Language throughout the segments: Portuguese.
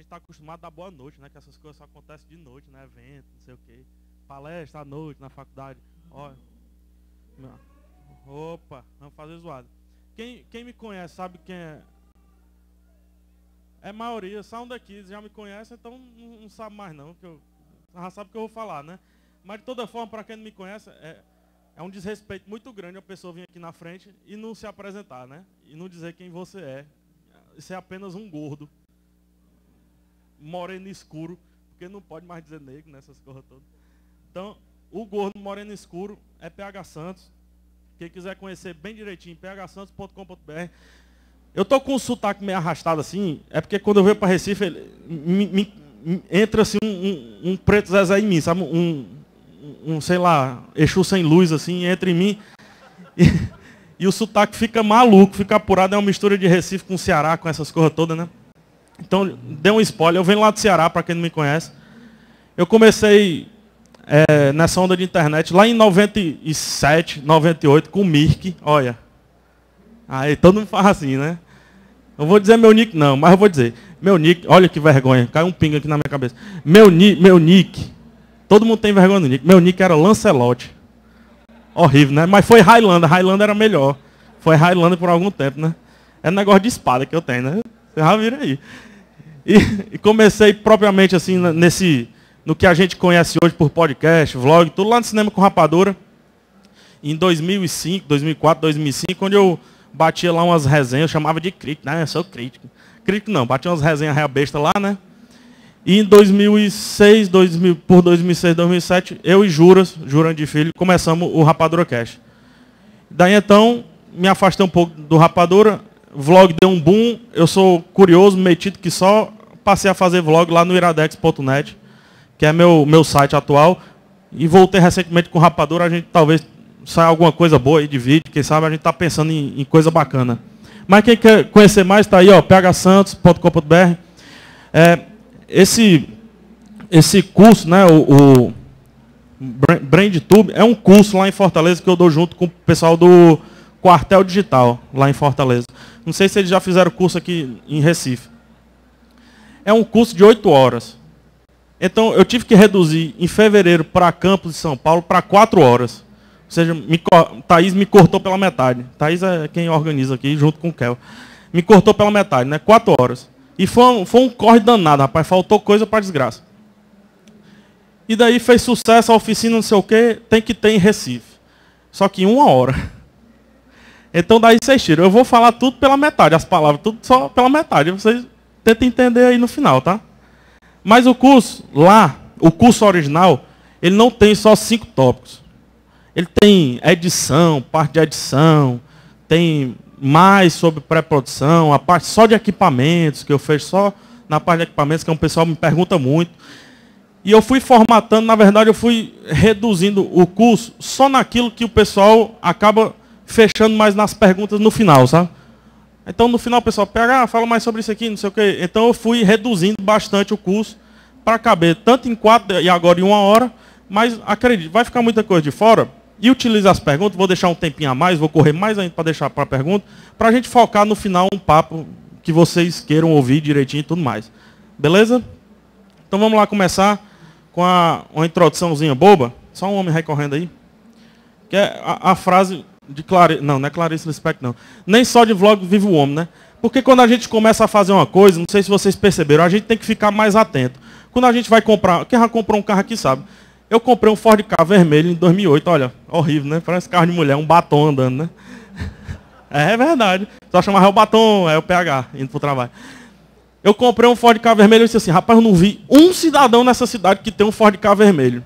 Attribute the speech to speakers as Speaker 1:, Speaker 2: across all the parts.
Speaker 1: gente está acostumado a dar boa noite, né? Que essas coisas só acontecem de noite, né? Evento, não sei o quê. Palestra à noite, na faculdade. Olha. Opa, vamos fazer zoado. Quem, quem me conhece sabe quem é. É maioria, um daqui, já me conhece, então não, não sabe mais não, que eu já sabe o que eu vou falar, né? Mas de toda forma, para quem não me conhece, é, é um desrespeito muito grande a pessoa vir aqui na frente e não se apresentar, né? E não dizer quem você é. Isso é apenas um gordo moreno escuro, porque não pode mais dizer negro nessas né, coisas todas. Então, o gordo moreno escuro é PH Santos. Quem quiser conhecer bem direitinho, phsantos.com.br. Eu tô com um sotaque meio arrastado assim, é porque quando eu venho para Recife, ele, me, me, me, entra assim um, um, um, preto Zezé em mim, sabe? Um, um, sei lá, Exu sem luz assim, entra em mim. E, e o sotaque fica maluco, fica apurado, é uma mistura de Recife com Ceará, com essas coisas todas, né? Então, dei um spoiler. Eu venho lá do Ceará, para quem não me conhece. Eu comecei é, nessa onda de internet lá em 97, 98, com o Mirk. Olha. Aí todo mundo fala assim, né? Eu vou dizer meu nick, não, mas eu vou dizer. Meu nick, olha que vergonha, caiu um pinga aqui na minha cabeça. Meu, ni, meu nick, todo mundo tem vergonha do nick. Meu nick era Lancelote. Horrível, né? Mas foi Highlander, Highlander era melhor. Foi Highlander por algum tempo, né? É um negócio de espada que eu tenho, né? Você já viram aí. E, e comecei propriamente assim nesse no que a gente conhece hoje por podcast, vlog, tudo lá no cinema com rapadura. Em 2005, 2004, 2005, quando eu batia lá umas resenhas, eu chamava de crítico, né? Eu sou crítico. Crítico não, batia umas resenhas real besta lá, né? E em 2006, 2000, por 2006, 2007, eu e Juras, De Filho, começamos o Rapadura Cash. Daí então, me afastei um pouco do Rapadura, vlog deu um boom, eu sou curioso, metido que só, passei a fazer vlog lá no iradex.net, que é meu, meu site atual. E voltei recentemente com Rapadura, a gente talvez saia alguma coisa boa aí de vídeo, quem sabe a gente está pensando em, em, coisa bacana. Mas quem quer conhecer mais, está aí, ó, phsantos.com.br. É, esse, esse curso, né, o, o BrandTube, é um curso lá em Fortaleza que eu dou junto com o pessoal do Quartel Digital, lá em Fortaleza. Não sei se eles já fizeram curso aqui em Recife é um curso de oito horas. Então, eu tive que reduzir em fevereiro para Campos de São Paulo para quatro horas. Ou seja, me, Thaís me cortou pela metade. Thaís é quem organiza aqui, junto com o Kel. Me cortou pela metade, né? Quatro horas. E foi um, foi um corre danado, rapaz. Faltou coisa para desgraça. E daí fez sucesso a oficina, não sei o quê, tem que ter em Recife. Só que em uma hora. Então daí vocês tiram. Eu vou falar tudo pela metade, as palavras, tudo só pela metade. Vocês Tenta entender aí no final, tá? Mas o curso, lá, o curso original, ele não tem só cinco tópicos. Ele tem edição, parte de edição, tem mais sobre pré-produção, a parte só de equipamentos, que eu fiz só na parte de equipamentos, que é um pessoal me pergunta muito. E eu fui formatando, na verdade, eu fui reduzindo o curso só naquilo que o pessoal acaba fechando mais nas perguntas no final, sabe? Então, no final, o pessoal pega, ah, fala mais sobre isso aqui, não sei o quê. Então, eu fui reduzindo bastante o curso para caber tanto em quatro e agora em uma hora, mas acredite, vai ficar muita coisa de fora. E utilize as perguntas, vou deixar um tempinho a mais, vou correr mais ainda para deixar para a pergunta, para a gente focar no final um papo que vocês queiram ouvir direitinho e tudo mais. Beleza? Então vamos lá começar com a, uma introduçãozinha boba. Só um homem recorrendo aí. Que é a, a frase de clare não, não é Clarice Lispector, não. Nem só de vlog vive o homem, né? Porque quando a gente começa a fazer uma coisa, não sei se vocês perceberam, a gente tem que ficar mais atento. Quando a gente vai comprar, quem já comprou um carro aqui sabe. Eu comprei um Ford K vermelho em 2008, olha, horrível, né? Parece carro de mulher, um batom andando, né? É verdade. Só chamava ah, é o batom, é o PH, indo pro trabalho. Eu comprei um Ford K vermelho e disse assim, rapaz, eu não vi um cidadão nessa cidade que tem um Ford K vermelho.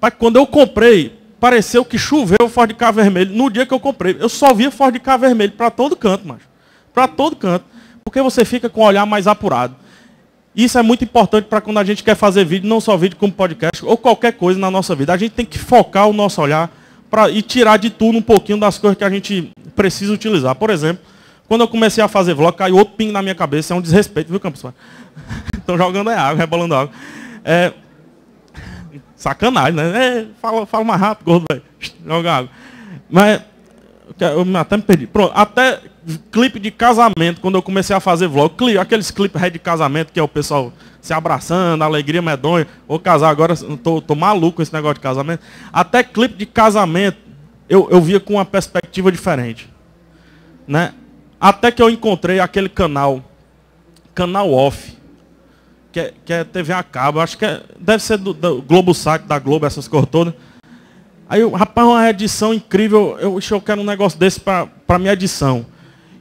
Speaker 1: Mas quando eu comprei, pareceu que choveu Ford K vermelho no dia que eu comprei. Eu só via Ford K vermelho para todo canto, mas para todo canto, porque você fica com o olhar mais apurado. Isso é muito importante para quando a gente quer fazer vídeo, não só vídeo como podcast ou qualquer coisa na nossa vida. A gente tem que focar o nosso olhar para e tirar de tudo um pouquinho das coisas que a gente precisa utilizar. Por exemplo, quando eu comecei a fazer vlog, caiu outro ping na minha cabeça, é um desrespeito, viu, Campos? Estão jogando água, rebolando água. É, Sacanagem, né? É, fala, fala mais rápido, gordo, velho. Joga Mas eu até me perdi. Pronto, até clipe de casamento, quando eu comecei a fazer vlog, clipe, aqueles clipes de casamento que é o pessoal se abraçando, alegria medonha, vou casar agora, tô, tô maluco com esse negócio de casamento. Até clipe de casamento eu, eu via com uma perspectiva diferente. Né? Até que eu encontrei aquele canal, canal off, que é, que é TV a cabo, acho que é, deve ser do, do Globo Sac, da Globo, essas coisas todas. Aí, eu, rapaz, uma edição incrível, eu, eu quero um negócio desse para minha edição.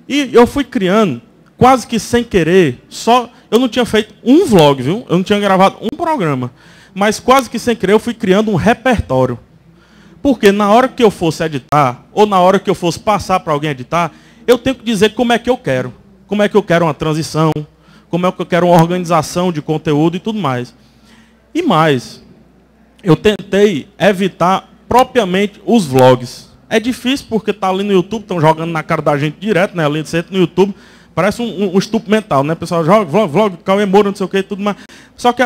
Speaker 1: E eu fui criando, quase que sem querer, só. Eu não tinha feito um vlog, viu? Eu não tinha gravado um programa. Mas quase que sem querer, eu fui criando um repertório. Porque na hora que eu fosse editar, ou na hora que eu fosse passar para alguém editar, eu tenho que dizer como é que eu quero. Como é que eu quero uma transição, como é que eu quero uma organização de conteúdo e tudo mais. E mais, eu tentei evitar propriamente os vlogs. É difícil porque tá ali no YouTube, estão jogando na cara da gente direto, né? Além de ser no YouTube, parece um, um, um estupro mental, né? O pessoal joga vlog, vlog, Cauê Moura, não sei o que, tudo mais. Só que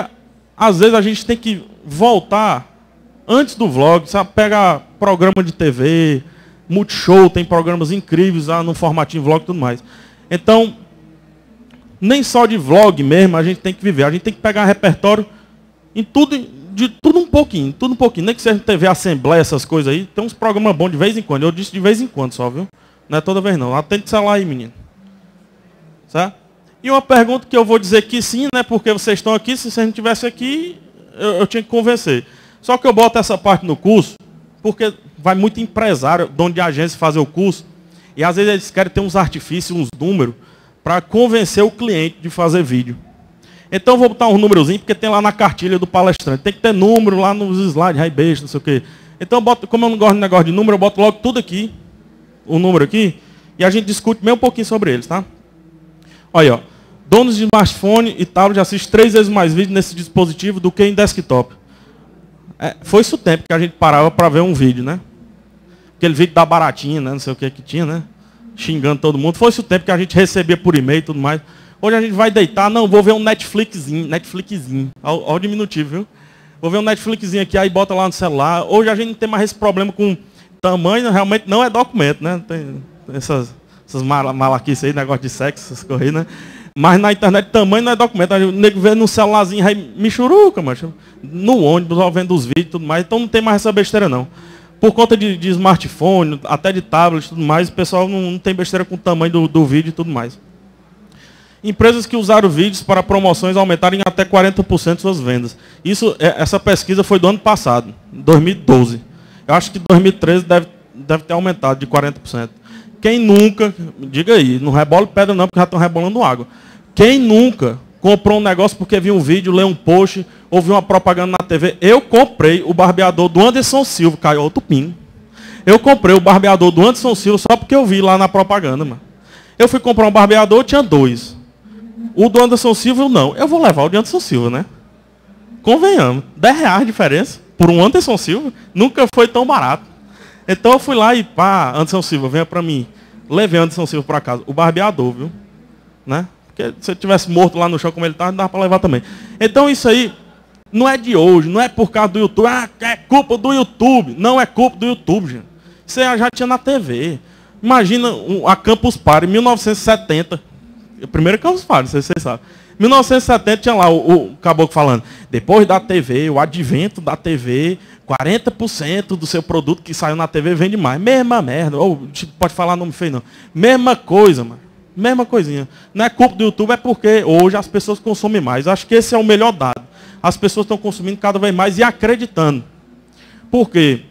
Speaker 1: às vezes a gente tem que voltar antes do vlog, sabe? Pega programa de TV, Multishow, tem programas incríveis lá no formatinho vlog e tudo mais. Então, nem só de vlog mesmo a gente tem que viver. A gente tem que pegar repertório em tudo, de tudo um pouquinho, tudo um pouquinho. Nem que seja TV Assembleia, essas coisas aí. Tem uns programas bons de vez em quando. Eu disse de vez em quando só, viu? Não é toda vez não. Atende celular aí, menino. Certo? E uma pergunta que eu vou dizer que sim, né? Porque vocês estão aqui, se vocês não estivessem aqui, eu, eu tinha que convencer. Só que eu boto essa parte no curso, porque vai muito empresário, dono de agência, fazer o curso. E às vezes eles querem ter uns artifícios, uns números para convencer o cliente de fazer vídeo. Então vou botar um númerozinho, porque tem lá na cartilha do palestrante. Tem que ter número lá nos slides, high base, não sei o quê. Então, boto, como eu não gosto de negócio de número, eu boto logo tudo aqui, o número aqui, e a gente discute meio um pouquinho sobre eles, tá? Olha, ó, donos de smartphone e tal já assistem três vezes mais vídeo nesse dispositivo do que em desktop. É, foi isso o tempo que a gente parava para ver um vídeo, né? Aquele vídeo da baratinha, né? não sei o que é que tinha, né? xingando todo mundo. Foi esse o tempo que a gente recebia por e-mail e tudo mais. Hoje a gente vai deitar, não, vou ver um Netflixzinho, Netflixzinho, ao, o diminutivo, viu? Vou ver um Netflixzinho aqui, aí bota lá no celular. Hoje a gente não tem mais esse problema com tamanho, realmente não é documento, né? Tem, essas, essas malaquices aí, negócio de sexo, essas coisas, né? Mas na internet tamanho não é documento. O nego vê no celularzinho, aí me churuca, mas no ônibus, ao vendo os vídeos e tudo mais. Então não tem mais essa besteira, não por conta de, de, smartphone, até de tablet tudo mais, o pessoal não, não tem besteira com o tamanho do, do vídeo e tudo mais. Empresas que usaram vídeos para promoções aumentaram em até 40% suas vendas. Isso, é, essa pesquisa foi do ano passado, 2012. Eu acho que 2013 deve, deve ter aumentado de 40%. Quem nunca, diga aí, não rebole pedra não, porque já estão rebolando água. Quem nunca comprou um negócio porque viu um vídeo, leu um post, ouviu uma propaganda na TV. Eu comprei o barbeador do Anderson Silva, caiu outro pino. Eu comprei o barbeador do Anderson Silva só porque eu vi lá na propaganda, mano. Eu fui comprar um barbeador, tinha dois. O do Anderson Silva, não. Eu vou levar o de Anderson Silva, né? Convenhamos, 10 reais de diferença por um Anderson Silva nunca foi tão barato. Então eu fui lá e pá, Anderson Silva, venha para mim. Levei Anderson Silva para casa. O barbeador, viu? Né? Porque se eu tivesse morto lá no chão como ele estava, tá, não dava para levar também. Então isso aí não é de hoje, não é por causa do YouTube. Ah, é culpa do YouTube. Não é culpa do YouTube, gente. Isso aí já tinha na TV. Imagina a Campus Party, 1970. É o primeiro Campus Party, vocês sabem. 1970 tinha lá o, o caboclo falando, depois da TV, o advento da TV, 40% do seu produto que saiu na TV vende mais. Mesma merda. Ou tipo, pode falar nome feio, não. Mesma coisa, mano. Mesma coisinha. Não é culpa do YouTube, é porque hoje as pessoas consomem mais. Acho que esse é o melhor dado. As pessoas estão consumindo cada vez mais e acreditando. Por quê?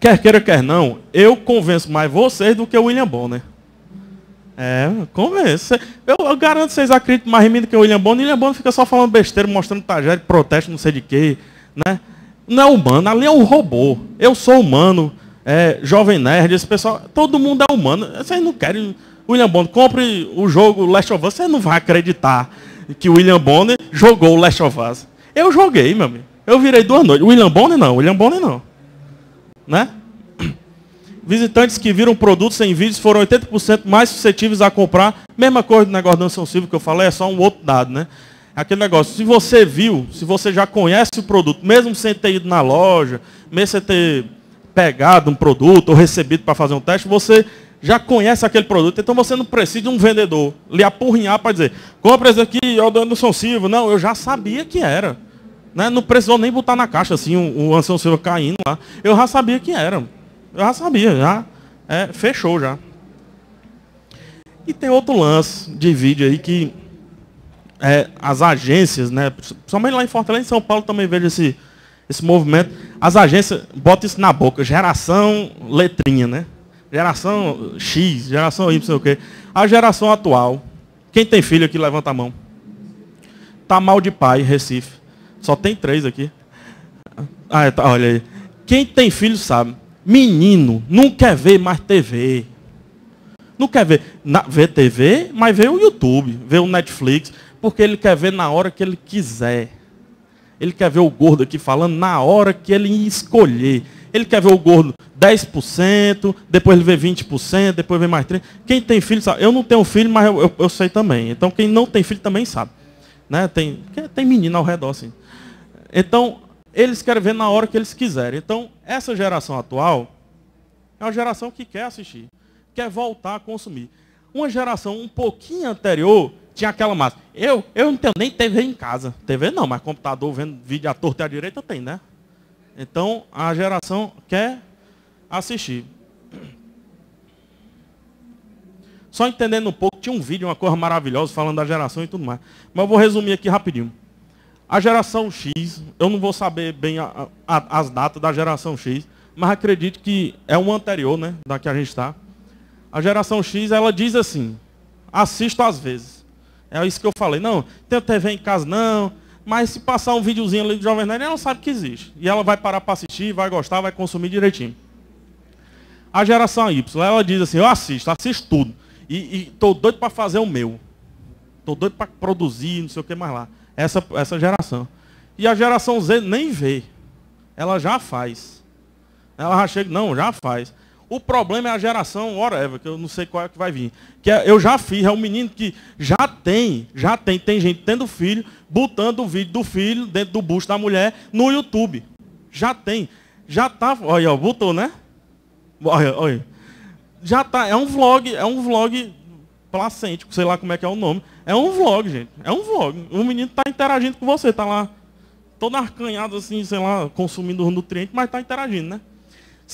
Speaker 1: Quer queira, quer não, eu convenço mais vocês do que o William Bonner. É, convenço. Eu, eu garanto que vocês acreditam mais em mim do que o William Bonner. O William Bonner fica só falando besteira, mostrando tragédia, protesto, não sei de quê. Né? Não é humano, ali é um robô. Eu sou humano, é, jovem nerd, esse pessoal, todo mundo é humano. Vocês não querem William Bonner, compre o jogo Last of Us. Você não vai acreditar que o William Bonner jogou o Last of Us. Eu joguei, meu amigo. Eu virei duas noites. William Bonner não, William Bonner não. Né? Visitantes que viram produtos em vídeos foram 80% mais suscetíveis a comprar. Mesma coisa do negócio da Anção Silva que eu falei, é só um outro dado, né? Aquele negócio, se você viu, se você já conhece o produto, mesmo sem ter ido na loja, mesmo sem ter pegado um produto ou recebido para fazer um teste, você já conhece aquele produto, então você não precisa de um vendedor lhe apurrinhar para dizer, compra esse aqui, é o do Anderson Silva. Não, eu já sabia que era. Né? Não precisou nem botar na caixa assim o, o Anderson Silva caindo lá. Eu já sabia que era. Eu já sabia, já. É, fechou já. E tem outro lance de vídeo aí que é, as agências, né, principalmente lá em Fortaleza e São Paulo também vejo esse, esse movimento. As agências botam isso na boca, geração letrinha, né? Geração X, geração Y, sei o quê. A geração atual, quem tem filho aqui, levanta a mão. Tá mal de pai, Recife. Só tem três aqui. Ah, é, tá, olha aí. Quem tem filho sabe. Menino não quer ver mais TV. Não quer ver. Na, TV, mas vê o YouTube, vê o Netflix, porque ele quer ver na hora que ele quiser. Ele quer ver o gordo aqui falando na hora que ele escolher. Ele quer ver o gordo 10%, depois ele vê 20%, depois vê mais 30%. Quem tem filho sabe. Eu não tenho filho, mas eu, eu, eu sei também. Então quem não tem filho também sabe. Né? Tem, tem menino ao redor, assim. Então, eles querem ver na hora que eles quiserem. Então, essa geração atual é uma geração que quer assistir, quer voltar a consumir. Uma geração um pouquinho anterior tinha aquela massa. Eu, eu não tenho nem TV em casa. TV não, mas computador vendo vídeo à torta e à direita tem, né? Então a geração quer assistir. Só entendendo um pouco, tinha um vídeo, uma coisa maravilhosa falando da geração e tudo mais. Mas eu vou resumir aqui rapidinho. A geração X, eu não vou saber bem a, a, as datas da geração X, mas acredito que é uma anterior, né, da que a gente está. A geração X, ela diz assim: assisto às vezes. É isso que eu falei. Não, tem TV em casa não, mas se passar um videozinho ali do Jovem Nerd, ela não sabe que existe. E ela vai parar para assistir, vai gostar, vai consumir direitinho. A geração Y, ela diz assim, eu assisto, assisto tudo. E estou doido para fazer o meu. Estou doido para produzir, não sei o que mais lá. Essa, essa geração. E a geração Z nem vê. Ela já faz. Ela já chega, não, já faz. O problema é a geração, whatever, que eu não sei qual é que vai vir. Que é, eu já fiz, é um menino que já tem, já tem, tem gente tendo filho, botando o vídeo do filho dentro do busto da mulher no YouTube. Já tem. Já tá, olha, botou, né? Olha, olha. Já tá, é um vlog, é um vlog placente, sei lá como é que é o nome. É um vlog, gente. É um vlog. O menino tá interagindo com você, tá lá todo arcanhado assim, sei lá, consumindo os nutrientes, mas tá interagindo, né?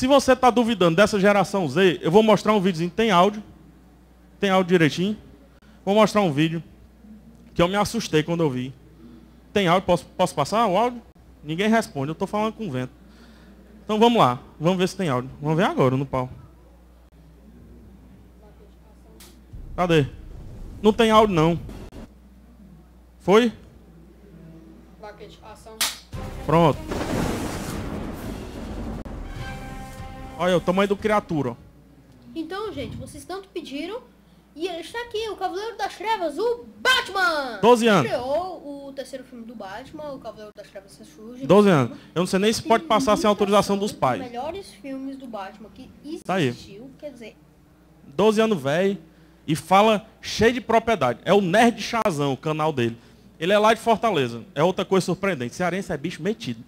Speaker 1: Se você está duvidando dessa geração Z, eu vou mostrar um videozinho. Tem áudio. Tem áudio direitinho. Vou mostrar um vídeo que eu me assustei quando eu vi. Tem áudio? Posso, posso passar o áudio? Ninguém responde. Eu estou falando com vento. Então vamos lá. Vamos ver se tem áudio. Vamos ver agora no pau. Cadê? Não tem áudio não. Foi? Pronto. Olha o tamanho do criatura. Então, gente, vocês tanto pediram. E ele está aqui, o Cavaleiro das Trevas, o Batman! 12 anos. Estreou o terceiro filme do Batman, o Cavaleiro das Trevas Ressurge. 12 anos. Eu não sei nem se pode passar sem autorização dos pais. dos melhores filmes do Batman que existiu, tá aí. quer dizer... 12 anos velho e fala cheio de propriedade. É o Nerd Chazão, o canal dele. Ele é lá de Fortaleza. É outra coisa surpreendente. Cearense é bicho metido.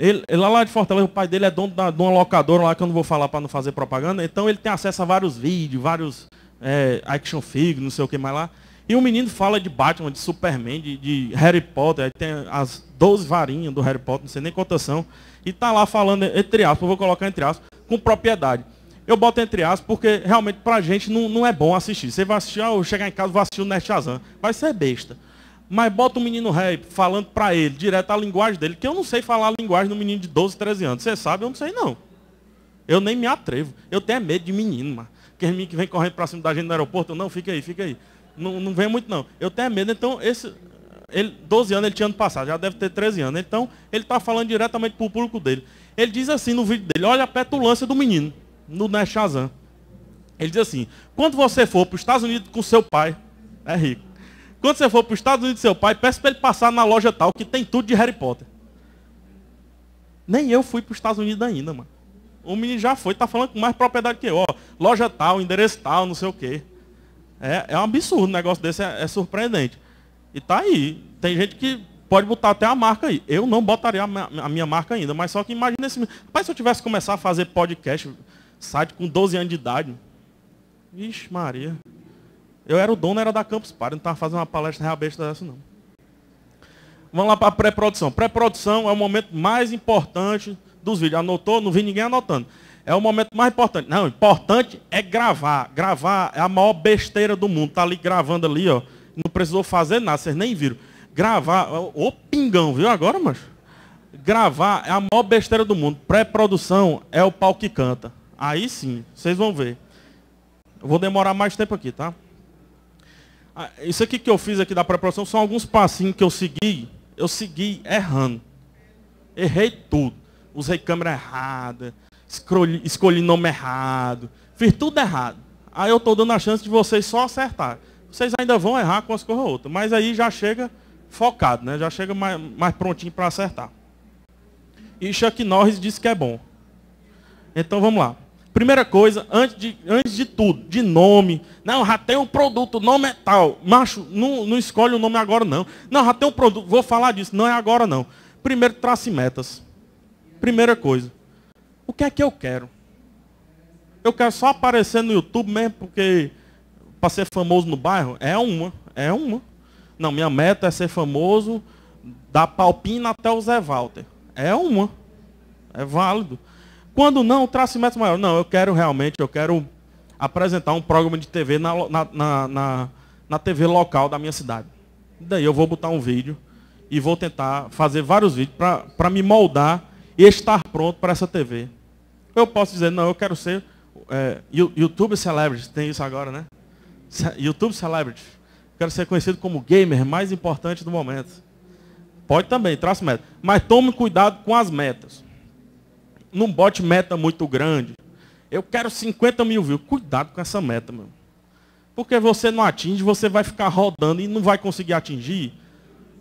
Speaker 1: Ele, lá, lá de Fortaleza, o pai dele é dono da, de uma locadora lá que eu não vou falar para não fazer propaganda. Então ele tem acesso a vários vídeos, vários é, action figures, não sei o que mais lá. E o menino fala de Batman, de Superman, de, de Harry Potter. Aí tem as 12 varinhas do Harry Potter, não sei nem quantas são. E tá lá falando, entre aspas, vou colocar entre aspas, com propriedade. Eu boto entre aspas porque realmente pra gente não, não é bom assistir. Você vai assistir, ou ah, eu chegar em casa, vou assistir o Nerd Shazam. Vai ser besta. Mas bota um menino rei falando para ele, direto a linguagem dele, que eu não sei falar a linguagem do menino de 12, 13 anos. Você sabe, eu não sei não. Eu nem me atrevo. Eu tenho medo de menino, mano. Aquele que vem correndo para cima da gente no aeroporto, não, fica aí, fica aí. Não, não vem muito não. Eu tenho medo, então esse, ele, 12 anos ele tinha ano passado, já deve ter 13 anos. Então, ele está falando diretamente para o público dele. Ele diz assim no vídeo dele, olha a petulância do menino, no Neshazan. Ele diz assim, quando você for para os Estados Unidos com seu pai, é rico. Quando você for para os Estados Unidos de seu pai, peça para ele passar na loja tal, que tem tudo de Harry Potter. Nem eu fui para os Estados Unidos ainda, mano. O menino já foi, tá falando com mais propriedade que eu. Ó, loja tal, endereço tal, não sei o quê. É, é um absurdo, um negócio desse é, é surpreendente. E tá aí. Tem gente que pode botar até a marca aí. Eu não botaria a minha marca ainda, mas só que imagina esse. Rapaz, se eu tivesse começar a fazer podcast, site com 12 anos de idade. Ixi, Maria. Eu era o dono, era da Campus Party, não estava fazendo uma palestra real besta dessa, não. Vamos lá para a pré-produção. Pré-produção é o momento mais importante dos vídeos. Anotou? Não vi ninguém anotando. É o momento mais importante. Não, importante é gravar. Gravar é a maior besteira do mundo. Tá ali gravando ali, ó. Não precisou fazer nada, vocês nem viram. Gravar, ô pingão, viu agora, macho? Gravar é a maior besteira do mundo. Pré-produção é o pau que canta. Aí sim, vocês vão ver. Eu vou demorar mais tempo aqui, tá? Ah, isso aqui que eu fiz aqui da preparação são alguns passinhos que eu segui. Eu segui errando. Errei tudo. Usei câmera errada, escolhi, escolhi nome errado, fiz tudo errado. Aí eu estou dando a chance de vocês só acertar. Vocês ainda vão errar com as coisas ou outras, mas aí já chega focado, né? já chega mais, mais prontinho para acertar. E Chuck Norris disse que é bom. Então vamos lá. Primeira coisa, antes de, antes de tudo, de nome. Não, já tem um produto, o nome é tal. Macho, não, não escolhe o nome agora, não. Não, já tem um produto, vou falar disso. Não é agora, não. Primeiro, trace metas. Primeira coisa. O que é que eu quero? Eu quero só aparecer no YouTube mesmo, porque para ser famoso no bairro? É uma, é uma. Não, minha meta é ser famoso da Palpina até o Zé Walter. É uma. É válido. Quando não, traço metas maior. Não, eu quero realmente, eu quero apresentar um programa de TV na, na, na, na, TV local da minha cidade. Daí eu vou botar um vídeo e vou tentar fazer vários vídeos para me moldar e estar pronto para essa TV. Eu posso dizer, não, eu quero ser é, YouTube Celebrity, tem isso agora, né? YouTube Celebrity. Quero ser conhecido como gamer mais importante do momento. Pode também, traço metas. Mas tome cuidado com as metas não bote meta muito grande. Eu quero 50 mil views. Cuidado com essa meta, meu. Porque você não atinge, você vai ficar rodando e não vai conseguir atingir.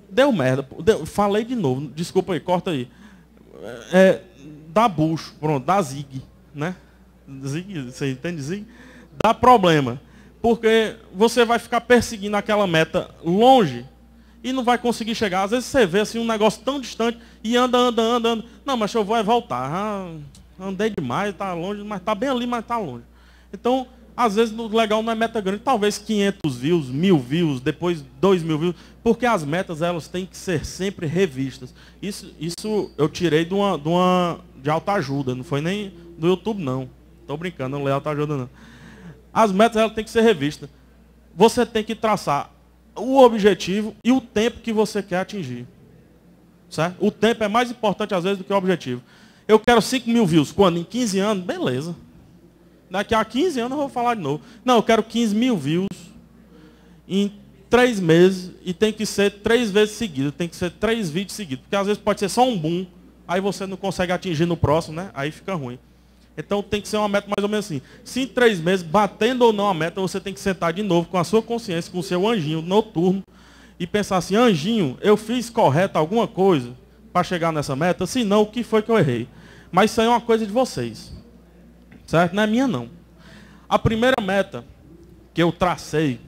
Speaker 1: Deu merda. Deu, falei de novo. Desculpa aí, corta aí. É, dá bucho, pronto, dá zig, né? Zig, você entende zig? Dá problema. Porque você vai ficar perseguindo aquela meta longe e não vai conseguir chegar. Às vezes você vê assim, um negócio tão distante e anda, anda, anda, anda. Não, mas eu vou é voltar. Ah, andei demais, está longe, mas está bem ali, mas está longe. Então, às vezes o legal não é meta grande, talvez 500 views, 1000 views, depois 2 mil views, porque as metas elas têm que ser sempre revistas. Isso, isso eu tirei de uma, de uma de alta ajuda, não foi nem do YouTube não. Estou brincando, não leio alta ajuda não. As metas elas têm que ser revistas. Você tem que traçar o objetivo e o tempo que você quer atingir. Certo? O tempo é mais importante às vezes do que o objetivo. Eu quero 5 mil views. Quando? Em 15 anos? Beleza. Daqui a 15 anos eu vou falar de novo. Não, eu quero 15 mil views em 3 meses e tem que ser 3 vezes seguidas, Tem que ser 3 vídeos seguidos. Porque às vezes pode ser só um boom. Aí você não consegue atingir no próximo, né? Aí fica ruim. Então tem que ser uma meta mais ou menos assim. Se em três meses, batendo ou não a meta, você tem que sentar de novo com a sua consciência, com o seu anjinho noturno, e pensar assim, anjinho, eu fiz correto alguma coisa para chegar nessa meta? Se não, o que foi que eu errei? Mas isso aí é uma coisa de vocês. Certo? Não é minha não. A primeira meta que eu tracei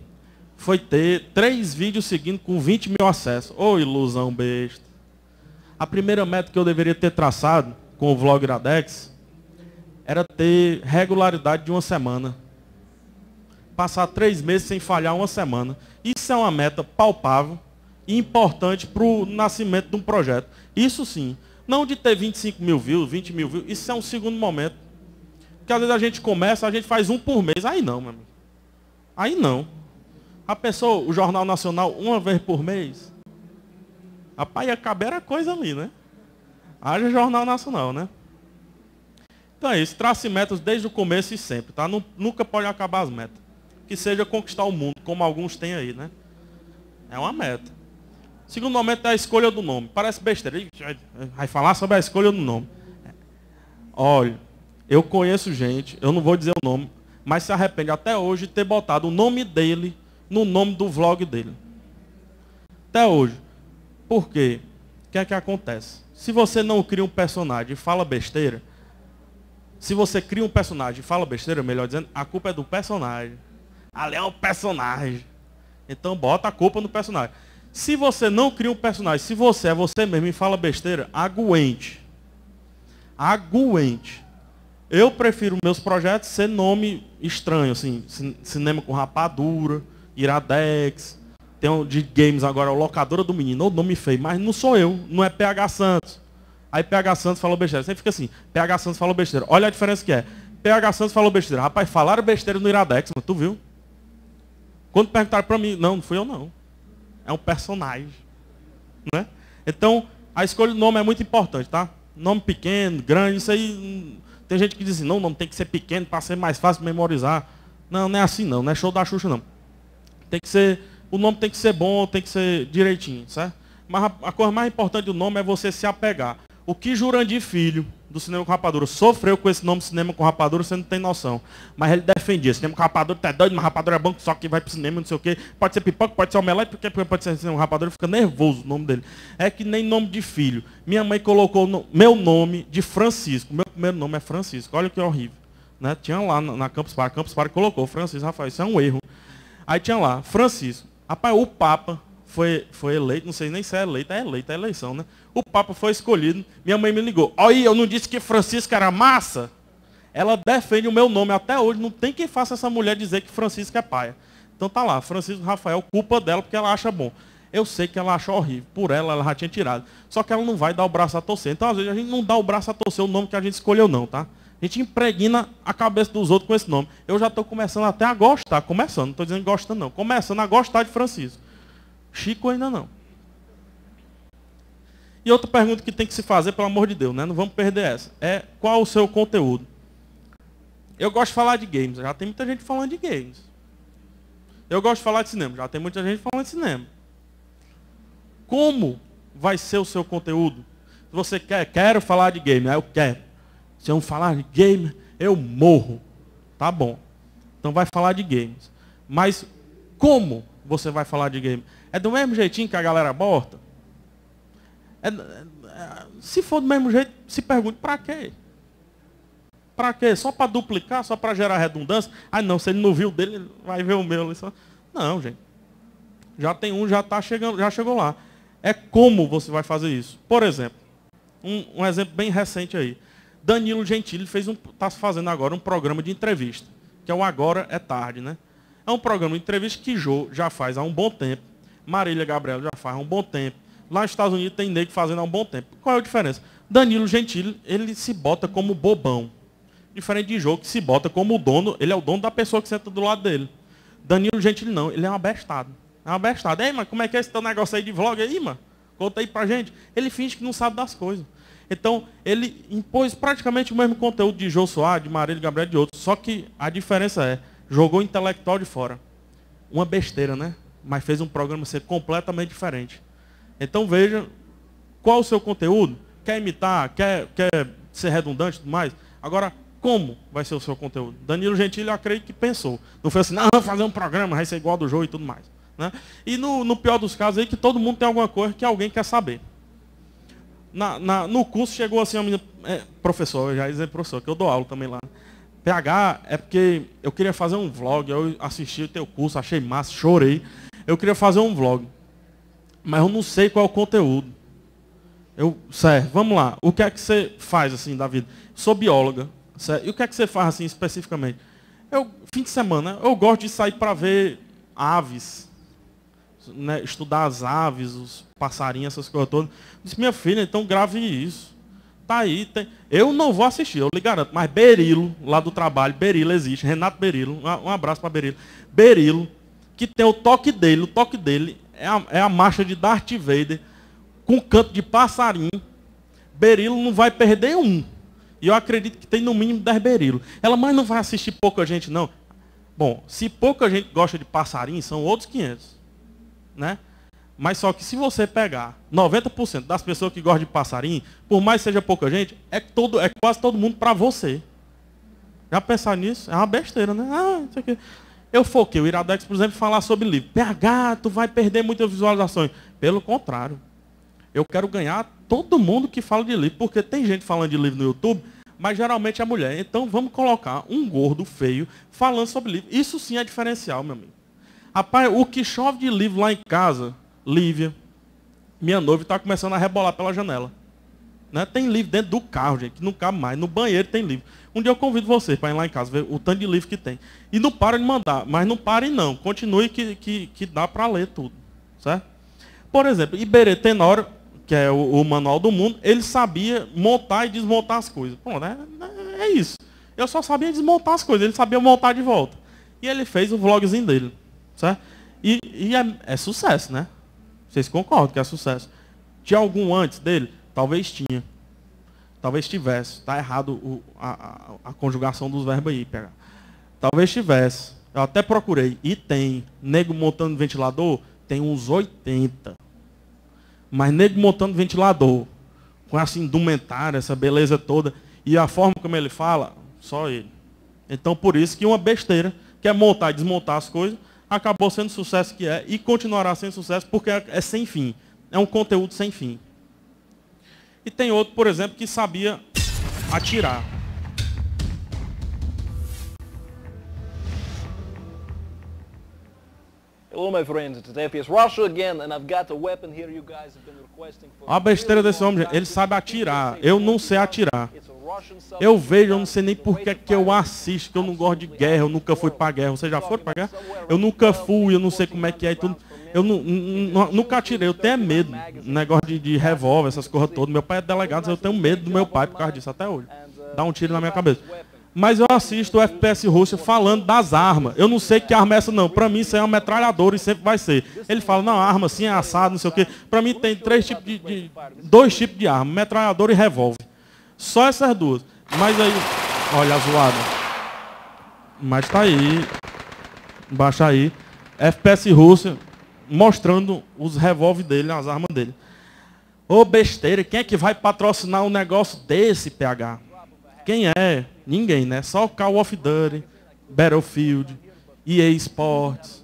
Speaker 1: foi ter três vídeos seguindo com 20 mil acessos. Ô oh, ilusão besta. A primeira meta que eu deveria ter traçado com o vlog Radex era ter regularidade de uma semana. Passar três meses sem falhar uma semana. Isso é uma meta palpável e importante para o nascimento de um projeto. Isso sim. Não de ter 25 mil views, 20 mil views. Isso é um segundo momento. Porque às vezes a gente começa, a gente faz um por mês. Aí não, meu amigo. Aí não. A pessoa, o Jornal Nacional, uma vez por mês. Rapaz, ia caber a coisa ali, né? Haja Jornal Nacional, né? Então é isso, trace metas desde o começo e sempre, tá? nunca pode acabar as metas. Que seja conquistar o mundo, como alguns têm aí, né? É uma meta. Segundo momento é a escolha do nome. Parece besteira. Eh, vai falar sobre a escolha do nome. É. Olha, eu conheço gente, eu não vou dizer o nome, mas se arrepende até hoje de ter botado o nome dele no nome do vlog dele. Até hoje. Por quê? O que é que acontece? Se você não cria um personagem e fala besteira, se você cria um personagem e fala besteira, melhor dizendo, a culpa é do personagem. Ali é o personagem. Então bota a culpa no personagem. Se você não cria um personagem, se você é você mesmo e fala besteira, aguente. Aguente. Eu prefiro meus projetos ser nome estranho, assim, cinema com rapadura, Iradex, tem um de games agora, locadora do menino, o nome feio, mas não sou eu, não é PH Santos. Aí PH Santos falou besteira. Sempre fica assim, PH Santos falou besteira. Olha a diferença que é. PH Santos falou besteira. Rapaz, falaram besteira no Iradex, mano, tu viu? Quando perguntaram para mim, não, não fui eu não. É um personagem. Né? Então, a escolha do nome é muito importante, tá? Nome pequeno, grande, isso aí. Hum, tem gente que diz assim, não, não tem que ser pequeno para ser mais fácil de memorizar. Não, não é assim não, não é show da Xuxa não. Tem que ser. O nome tem que ser bom, tem que ser direitinho, certo? Mas a coisa mais importante do nome é você se apegar. O que Jurandir Filho, do Cinema com Rapadura, sofreu com esse nome Cinema com Rapadura, você não tem noção. Mas ele defendia, Cinema com Rapadura tá doido, mas Rapadura é bom, só que vai pro cinema, não sei o quê. Pode ser pipoca, pode ser omelete, porque pode ser Cinema com Rapadura, fica nervoso o nome dele. É que nem nome de filho. Minha mãe colocou no, meu nome de Francisco, meu primeiro nome é Francisco, olha que horrível. Né? Tinha lá na, na Campus Party, Campus Party colocou Francisco, Rafael, isso é um erro. Aí tinha lá, Francisco. Rapaz, o Papa foi, foi eleito, não sei nem se é eleito, é eleito, é eleição, né? o Papa foi escolhido, minha mãe me ligou. Aí, eu não disse que Francisco era massa? Ela defende o meu nome até hoje, não tem quem faça essa mulher dizer que Francisco é paia. Então tá lá, Francisco Rafael, culpa dela porque ela acha bom. Eu sei que ela acha horrível, por ela ela já tinha tirado. Só que ela não vai dar o braço a torcer. Então às vezes a gente não dá o braço a torcer o nome que a gente escolheu não, tá? A gente impregna a cabeça dos outros com esse nome. Eu já estou começando até a gostar, começando, não estou dizendo gosta não, começando a gostar de Francisco. Chico ainda não. E outra pergunta que tem que se fazer, pelo amor de Deus, né? não vamos perder essa, é qual o seu conteúdo? Eu gosto de falar de games, já tem muita gente falando de games. Eu gosto de falar de cinema, já tem muita gente falando de cinema. Como vai ser o seu conteúdo? Se você quer, quero falar de game, aí ah, eu quero. Se eu não falar de game, eu morro. Tá bom. Então vai falar de games. Mas como você vai falar de game? É do mesmo jeitinho que a galera aborta? É, é, se for do mesmo jeito, se pergunte para quê? Para quê? Só para duplicar, só para gerar redundância? Ah, não, se ele não viu dele, vai ver o meu. Não, gente. Já tem um, já está chegando, já chegou lá. É como você vai fazer isso. Por exemplo, um, um exemplo bem recente aí. Danilo Gentili fez um, está fazendo agora um programa de entrevista, que é o Agora é Tarde, né? É um programa de entrevista que Jô já faz há um bom tempo, Marília Gabriela já faz há um bom tempo, Lá nos Estados Unidos tem negro fazendo há um bom tempo. Qual é a diferença? Danilo Gentili, ele se bota como bobão. Diferente de jogo que se bota como o dono, ele é o dono da pessoa que senta do lado dele. Danilo Gentili não, ele é um abestado. É um abestado. Ei, mas como é que é esse teu negócio aí de vlog aí, mano? Conta aí pra gente. Ele finge que não sabe das coisas. Então, ele impôs praticamente o mesmo conteúdo de Jô Soares, de Marília Gabriel e de outros. Só que a diferença é, jogou o intelectual de fora. Uma besteira, né? Mas fez um programa ser completamente diferente. Então veja qual o seu conteúdo. Quer imitar, quer, quer ser redundante e tudo mais. Agora, como vai ser o seu conteúdo? Danilo Gentili, eu acredito que pensou. Não foi assim, não, vou fazer um programa, vai ser igual do jogo e tudo mais. Né? E no, no, pior dos casos aí, que todo mundo tem alguma coisa que alguém quer saber. Na, na, no curso chegou assim a minha. É, professor, eu já disse professor, que eu dou aula também lá. PH é porque eu queria fazer um vlog, eu assisti o teu curso, achei massa, chorei. Eu queria fazer um vlog mas eu não sei qual é o conteúdo. Eu, sério, vamos lá. O que é que você faz assim da vida? Sou bióloga. Certo? E o que é que você faz assim especificamente? Eu, fim de semana, eu gosto de sair para ver aves, né? estudar as aves, os passarinhos, essas coisas todas. Eu disse, minha filha, então grave isso. Tá aí. Tem... Eu não vou assistir, eu lhe garanto. Mas Berilo, lá do trabalho, Berilo existe. Renato Berilo, um abraço para Berilo. Berilo, que tem o toque dele, o toque dele é a, é a marcha de Darth Vader, com canto de passarinho. Berilo não vai perder um. E eu acredito que tem no mínimo 10 Berilo. Ela, mas não vai assistir pouca gente, não. Bom, se pouca gente gosta de passarinho, são outros 500. Né? Mas só que se você pegar 90% das pessoas que gostam de passarinho, por mais que seja pouca gente, é, todo, é quase todo mundo para você. Já pensar nisso? É uma besteira, né? Ah, isso aqui. Eu foquei o Iradex, por exemplo, falar sobre livro. PH, tu vai perder muitas visualizações. Pelo contrário. Eu quero ganhar todo mundo que fala de livro, porque tem gente falando de livro no YouTube, mas geralmente é mulher. Então vamos colocar um gordo feio falando sobre livro. Isso sim é diferencial, meu amigo. Rapaz, o que chove de livro lá em casa, Lívia, minha noiva, está começando a rebolar pela janela. Né? Tem livro dentro do carro, gente, que não cabe mais. No banheiro tem livro. Um dia eu convido vocês para ir lá em casa ver o tanto de livro que tem. E não para de mandar, mas não parem não. Continue que, que, que dá para ler tudo. Certo? Por exemplo, Iberê Tenório, que é o, o, manual do mundo, ele sabia montar e desmontar as coisas. Pô, né é isso. Eu só sabia desmontar as coisas, ele sabia montar de volta. E ele fez o vlogzinho dele. Certo? E, e é, é sucesso, né? Vocês concordam que é sucesso. Tinha algum antes dele? Talvez tinha. Talvez tivesse. Está errado o, a, a, a, conjugação dos verbos aí. Pega. Talvez tivesse. Eu até procurei. E tem. Nego montando ventilador, tem uns 80. Mas nego montando ventilador, com essa indumentária, essa beleza toda, e a forma como ele fala, só ele. Então, por isso que uma besteira, que é montar e desmontar as coisas, acabou sendo sucesso que é e continuará sendo sucesso porque é, é sem fim. É um conteúdo sem fim. E tem outro, por exemplo, que sabia atirar. A besteira desse homem, ele sabe atirar. Eu não sei atirar. Eu vejo, eu não sei nem por que que eu assisto, que eu não gosto de guerra, eu nunca fui para guerra. Você já foi para guerra? Eu nunca fui, eu não sei como é que é e tudo. Eu nunca tirei, eu tenho medo. Negócio de, de revólver, essas coisas todas. Meu pai é delegado, eu tenho medo do meu pai por causa disso até hoje. Dá um tiro na minha cabeça. Mas eu assisto o FPS Rússia falando das armas. Eu não sei que arma é essa, não. Para mim, isso é uma metralhadora e sempre vai ser. Ele fala, não, arma assim é assado, não sei o quê. Para mim, tem três tipos de, de, dois tipos de arma: metralhadora e revólver. Só essas duas. Mas aí. Olha a zoada. Mas tá aí. Baixa aí. FPS Rússia mostrando os revólver dele, as armas dele. Ô besteira, quem é que vai patrocinar um negócio desse, PH? Quem é? Ninguém, né? Só Call of Duty, Battlefield, EA Sports,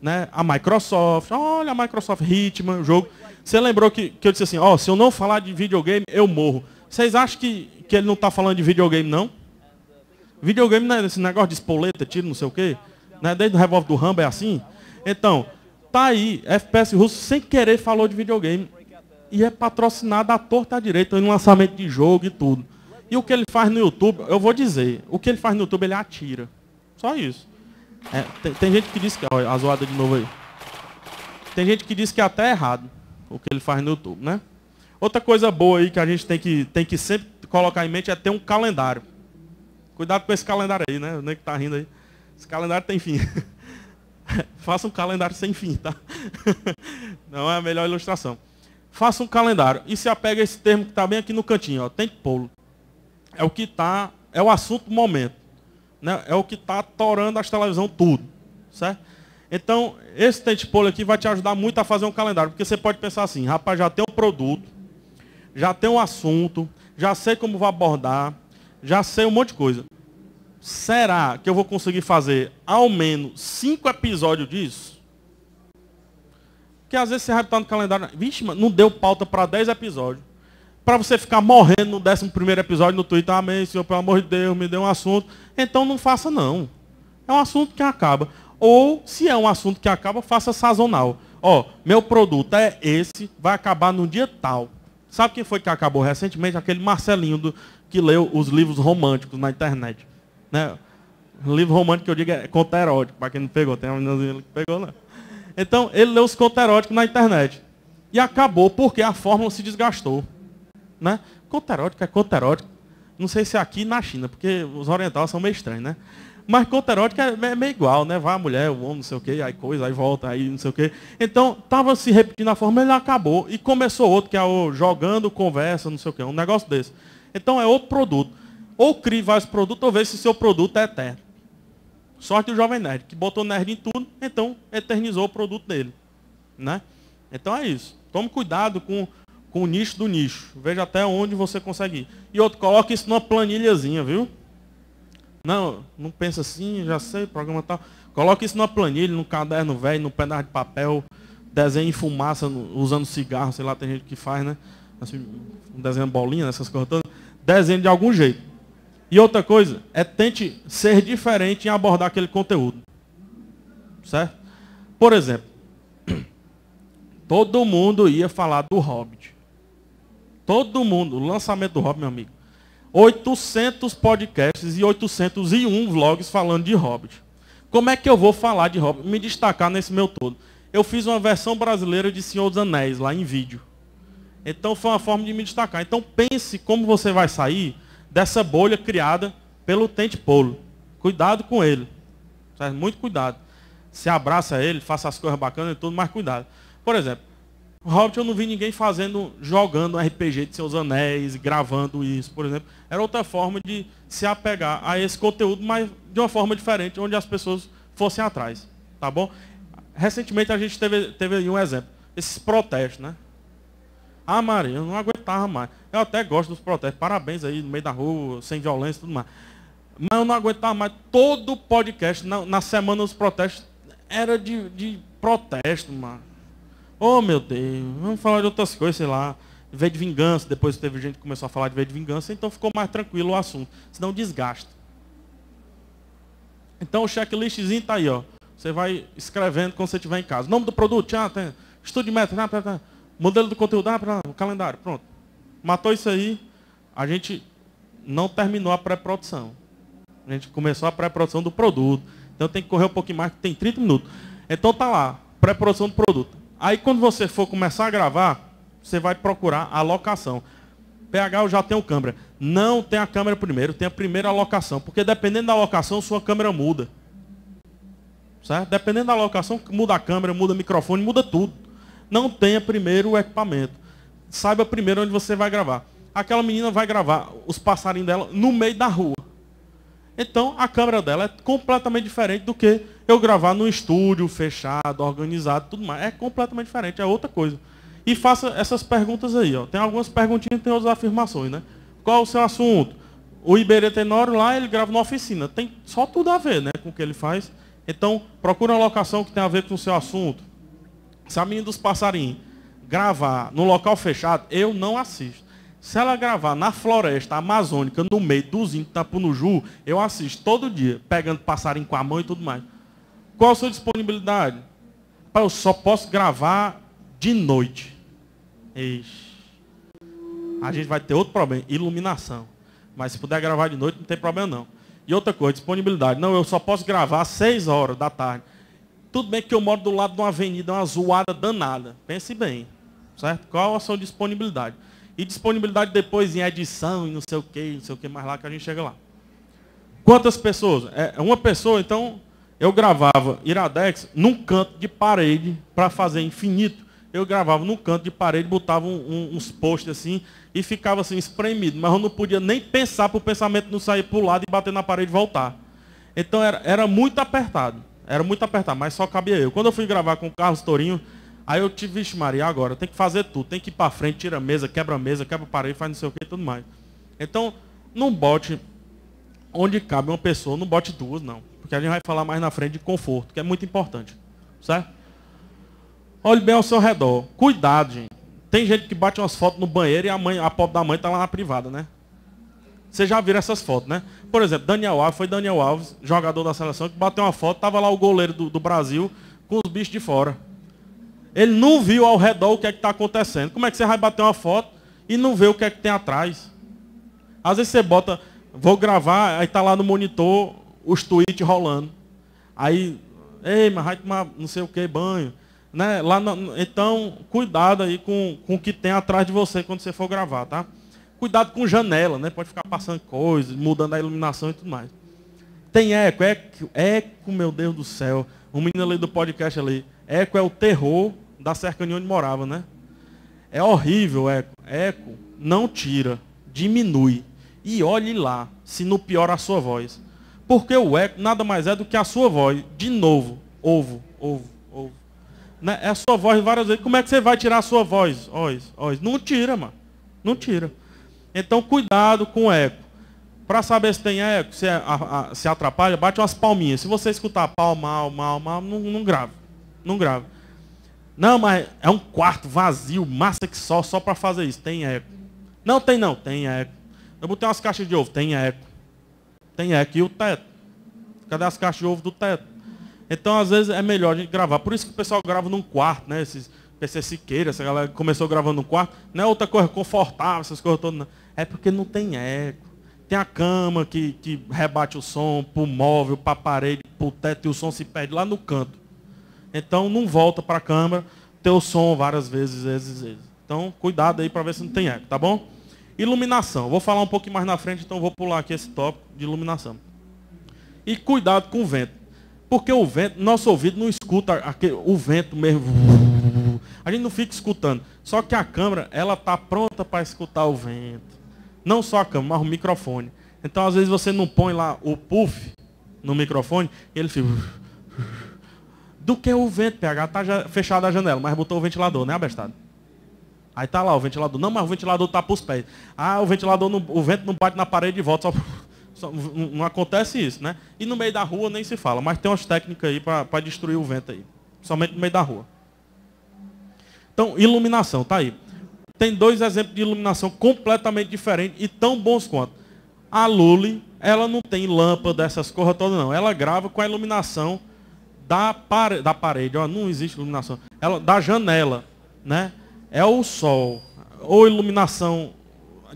Speaker 1: né? a Microsoft. Olha a Microsoft Hitman, o jogo. Você lembrou que, que eu disse assim, ó, oh, se eu não falar de videogame, eu morro. Vocês acham que, que ele não está falando de videogame, não? Videogame não é esse negócio de espoleta, tiro, não sei o quê. Né? Desde o revólver do Rambo é assim. Então, Tá aí, FPS russo sem querer falou de videogame. E é patrocinado à torta à direita, em lançamento de jogo e tudo. E o que ele faz no YouTube, eu vou dizer, o que ele faz no YouTube, ele atira. Só isso. É, tem, tem, gente que diz que. Olha, a zoada de novo aí. Tem gente que diz que é até errado o que ele faz no YouTube, né? Outra coisa boa aí que a gente tem que, tem que sempre colocar em mente é ter um calendário. Cuidado com esse calendário aí, né? O que tá rindo aí. Esse calendário tem fim. Faça um calendário sem fim, tá? Não é a melhor ilustração. Faça um calendário e se apega a esse termo que está bem aqui no cantinho, ó, tem polo. É o que está, é o assunto do momento. Né? É o que está torando as televisão tudo, certo? Então, esse Polo aqui vai te ajudar muito a fazer um calendário, porque você pode pensar assim, rapaz, já tem um produto, já tem um assunto, já sei como vou abordar, já sei um monte de coisa será que eu vou conseguir fazer ao menos cinco episódios disso? Porque às vezes você vai estar tá no calendário, né? vixe, mano, não deu pauta para dez episódios. Para você ficar morrendo no décimo primeiro episódio no Twitter, amém, senhor, pelo amor de Deus, me dê um assunto. Então não faça não. É um assunto que acaba. Ou, se é um assunto que acaba, faça sazonal. Ó, meu produto é esse, vai acabar no dia tal. Sabe quem foi que acabou recentemente? Aquele Marcelinho do, que leu os livros românticos na internet. Né? O livro romântico que eu digo é conto erótico, para quem não pegou, tem uma meninazinha que pegou, não. Né? Então, ele leu os contos eróticos na internet. E acabou porque a fórmula se desgastou. Né? Conto erótico é conto erótico. Não sei se é aqui na China, porque os orientais são meio estranhos, né? Mas conto erótico é meio igual, né? Vai a mulher, o homem, não sei o quê, aí coisa, aí volta, aí não sei o quê. Então, estava se repetindo a fórmula, ele acabou. E começou outro, que é o jogando, conversa, não sei o quê, um negócio desse. Então, é outro produto ou crie vários produtos, ou veja se seu produto é eterno. Sorte do jovem nerd, que botou nerd em tudo, então eternizou o produto dele. Né? Então é isso. Tome cuidado com, com o nicho do nicho. Veja até onde você consegue ir. E outro, coloque isso numa planilhazinha, viu? Não, não pensa assim, já sei, programa tal. Coloque isso numa planilha, num caderno velho, num pedaço de papel, desenhe em fumaça usando cigarro, sei lá, tem gente que faz, né? Assim, um desenho bolinha, essas coisas todas. Desenhe de algum jeito e outra coisa, é tente ser diferente em abordar aquele conteúdo. Certo? Por exemplo, todo mundo ia falar do Hobbit. Todo mundo, o lançamento do Hobbit, meu amigo. 800 podcasts e 801 vlogs falando de Hobbit. Como é que eu vou falar de Hobbit, me destacar nesse meu todo? Eu fiz uma versão brasileira de Senhor dos Anéis lá em vídeo. Então foi uma forma de me destacar. Então pense como você vai sair dessa bolha criada pelo tente polo. Cuidado com ele. Certo? Muito cuidado. Se abraça ele, faça as coisas bacanas e tudo, mas cuidado. Por exemplo, Hobbit eu não vi ninguém fazendo, jogando RPG de seus anéis, gravando isso, por exemplo. Era outra forma de se apegar a esse conteúdo, mas de uma forma diferente, onde as pessoas fossem atrás. Tá bom? Recentemente a gente teve, teve um exemplo. Esses protestos, né? Ah, Mari, eu não aguentava mais. Eu até gosto dos protestos. Parabéns aí, no meio da rua, sem violência e tudo mais. Mas eu não aguentava mais. Todo podcast, na, na semana dos protestos, era de, de protesto, mano. Oh, meu Deus. Vamos falar de outras coisas, sei lá. Em de vingança, depois teve gente que começou a falar de vez de vingança, então ficou mais tranquilo o assunto. Senão desgasta. Então o checklistzinho está aí, ó. Você vai escrevendo quando você estiver em casa. Nome do produto, ah, tem. estudo de método, ah, tá, tá. tá. Modelo do conteúdo, ah, o calendário, pronto. Matou isso aí, a gente não terminou a pré-produção. A gente começou a pré-produção do produto. Então tem que correr um pouquinho mais, que tem 30 minutos. Então tá lá, pré-produção do produto. Aí quando você for começar a gravar, você vai procurar a locação. PH eu já tenho câmera. Não tem a câmera primeiro, tem a primeira locação. Porque dependendo da locação, sua câmera muda. Certo? Dependendo da locação, muda a câmera, muda o microfone, muda tudo não tenha primeiro o equipamento. Saiba primeiro onde você vai gravar. Aquela menina vai gravar os passarinhos dela no meio da rua. Então, a câmera dela é completamente diferente do que eu gravar num estúdio fechado, organizado, tudo mais. É completamente diferente, é outra coisa. E faça essas perguntas aí. Ó. Tem algumas perguntinhas e tem outras afirmações. Né? Qual é o seu assunto? O Iberê Tenório lá, ele grava na oficina. Tem só tudo a ver né, com o que ele faz. Então, procura uma locação que tenha a ver com o seu assunto. Se a menina dos passarinhos gravar no local fechado, eu não assisto. Se ela gravar na floresta amazônica, no meio dos no Tapunuju, eu assisto todo dia, pegando passarinho com a mão e tudo mais. Qual a sua disponibilidade? Eu só posso gravar de noite. Ixi. A gente vai ter outro problema, iluminação. Mas se puder gravar de noite, não tem problema não. E outra coisa, disponibilidade. Não, eu só posso gravar às 6 horas da tarde. Tudo bem que eu moro do lado de uma avenida, uma zoada danada. Pense bem. Certo? Qual a sua disponibilidade? E disponibilidade depois em edição e não sei o que, não sei o que mais lá que a gente chega lá. Quantas pessoas? É, uma pessoa, então, eu gravava Iradex num canto de parede para fazer infinito. Eu gravava num canto de parede, botava um, um, uns posts assim e ficava assim espremido. Mas eu não podia nem pensar para o pensamento não sair para o lado e bater na parede e voltar. Então era, era muito apertado. Era muito apertado, mas só cabia eu. Quando eu fui gravar com o Carlos Tourinho, aí eu tive, vixe Maria, agora, tem que fazer tudo, tem que ir para frente, tira a mesa, quebra a mesa, quebra a parede, faz não sei o que e tudo mais. Então, não bote onde cabe uma pessoa, não bote duas, não. Porque a gente vai falar mais na frente de conforto, que é muito importante. Certo? Olhe bem ao seu redor. Cuidado, gente. Tem gente que bate umas fotos no banheiro e a mãe, a pobre da mãe tá lá na privada, né? Vocês já viram essas fotos, né? Por exemplo, Daniel Alves, foi Daniel Alves, jogador da seleção, que bateu uma foto, estava lá o goleiro do, do, Brasil com os bichos de fora. Ele não viu ao redor o que é que está acontecendo. Como é que você vai bater uma foto e não vê o que é que tem atrás? Às vezes você bota, vou gravar, aí está lá no monitor os tweets rolando. Aí, ei, mas vai tomar não sei o que, banho. Né? Lá no, então, cuidado aí com, com o que tem atrás de você quando você for gravar, tá? Cuidado com janela, né? Pode ficar passando coisas, mudando a iluminação e tudo mais. Tem eco, eco, eco, meu Deus do céu. O menino ali do podcast ali. Eco é o terror da cercania onde morava, né? É horrível eco. Eco não tira, diminui. E olhe lá, se não piora a sua voz. Porque o eco nada mais é do que a sua voz. De novo, ovo, ovo, ovo. Né? É a sua voz várias vezes. Como é que você vai tirar a sua voz? Ois, voz. Não tira, mano. Não tira. Então, cuidado com o eco. Para saber se tem eco, se, é, a, a, se atrapalha, bate umas palminhas. Se você escutar palma, mal mal não, não grava, Não grava. Não, mas é um quarto vazio, massa que só, só para fazer isso. Tem eco. Não, tem não. Tem eco. Eu botei umas caixas de ovo. Tem eco. Tem eco. E o teto? Cadê as caixas de ovo do teto? Então, às vezes, é melhor a gente gravar. Por isso que o pessoal grava num quarto, né? Esses PC Siqueira, essa galera começou gravando num quarto. Não é outra coisa confortável, essas coisas todas. Não. É porque não tem eco. Tem a cama que, que rebate o som o móvel, a parede, o teto, e o som se perde lá no canto. Então não volta para a câmera ter o som várias vezes, vezes, vezes. Então cuidado aí para ver se não tem eco, tá bom? Iluminação. Vou falar um pouquinho mais na frente, então vou pular aqui esse tópico de iluminação. E cuidado com o vento. Porque o vento, nosso ouvido não escuta aquele, o vento mesmo. A gente não fica escutando. Só que a câmera, ela tá pronta para escutar o vento. Não só a câmera, mas o microfone. Então, às vezes, você não põe lá o puff no microfone, e ele fica. Do que o vento, PH, tá fechada a janela, mas botou o ventilador, né, abestado? Aí tá lá o ventilador. Não, mas o ventilador tá pros pés. Ah, o ventilador, não, o vento não bate na parede e volta, só, só, não acontece isso, né? E no meio da rua nem se fala, mas tem umas técnicas aí para destruir o vento aí. Somente no meio da rua. Então, iluminação, tá aí tem dois exemplos de iluminação completamente diferentes e tão bons quanto. A Lully, ela não tem lâmpada, essas coisas todas, não. Ela grava com a iluminação da, pare... da parede, ó, não existe iluminação, ela... da janela, né? É o sol, ou iluminação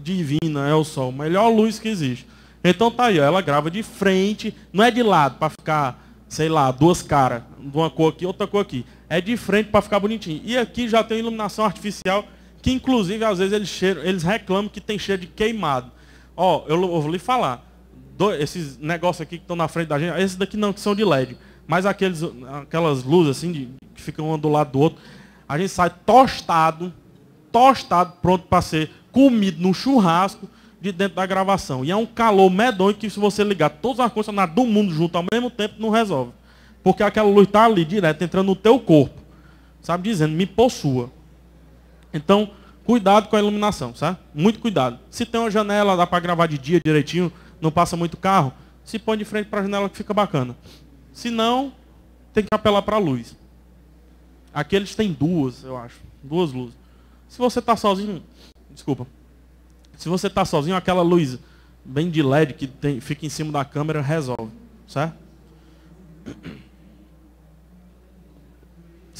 Speaker 1: divina, é o sol, melhor luz que existe. Então tá aí, ó, ela grava de frente, não é de lado para ficar, sei lá, duas caras, uma cor aqui, outra cor aqui. É de frente para ficar bonitinho. E aqui já tem iluminação artificial que inclusive às vezes eles, cheiram, eles reclamam que tem cheiro de queimado. Ó, eu, eu vou lhe falar, do, esses negócios aqui que estão na frente da gente, esses daqui não, que são de LED, mas aqueles, aquelas luzes assim, de, que ficam um do lado do outro, a gente sai tostado, tostado, pronto para ser comido no churrasco de dentro da gravação. E é um calor medonho que se você ligar todas as coisas do mundo junto ao mesmo tempo, não resolve. Porque aquela luz está ali direto, entrando no teu corpo. Sabe, dizendo, me possua. Então, cuidado com a iluminação, sabe? Muito cuidado. Se tem uma janela, dá para gravar de dia direitinho, não passa muito carro, se põe de frente para a janela que fica bacana. Se não, tem que apelar para a luz. Aqui eles têm duas, eu acho. Duas luzes. Se você está sozinho, desculpa. Se você está sozinho, aquela luz bem de LED que tem, fica em cima da câmera resolve, certo?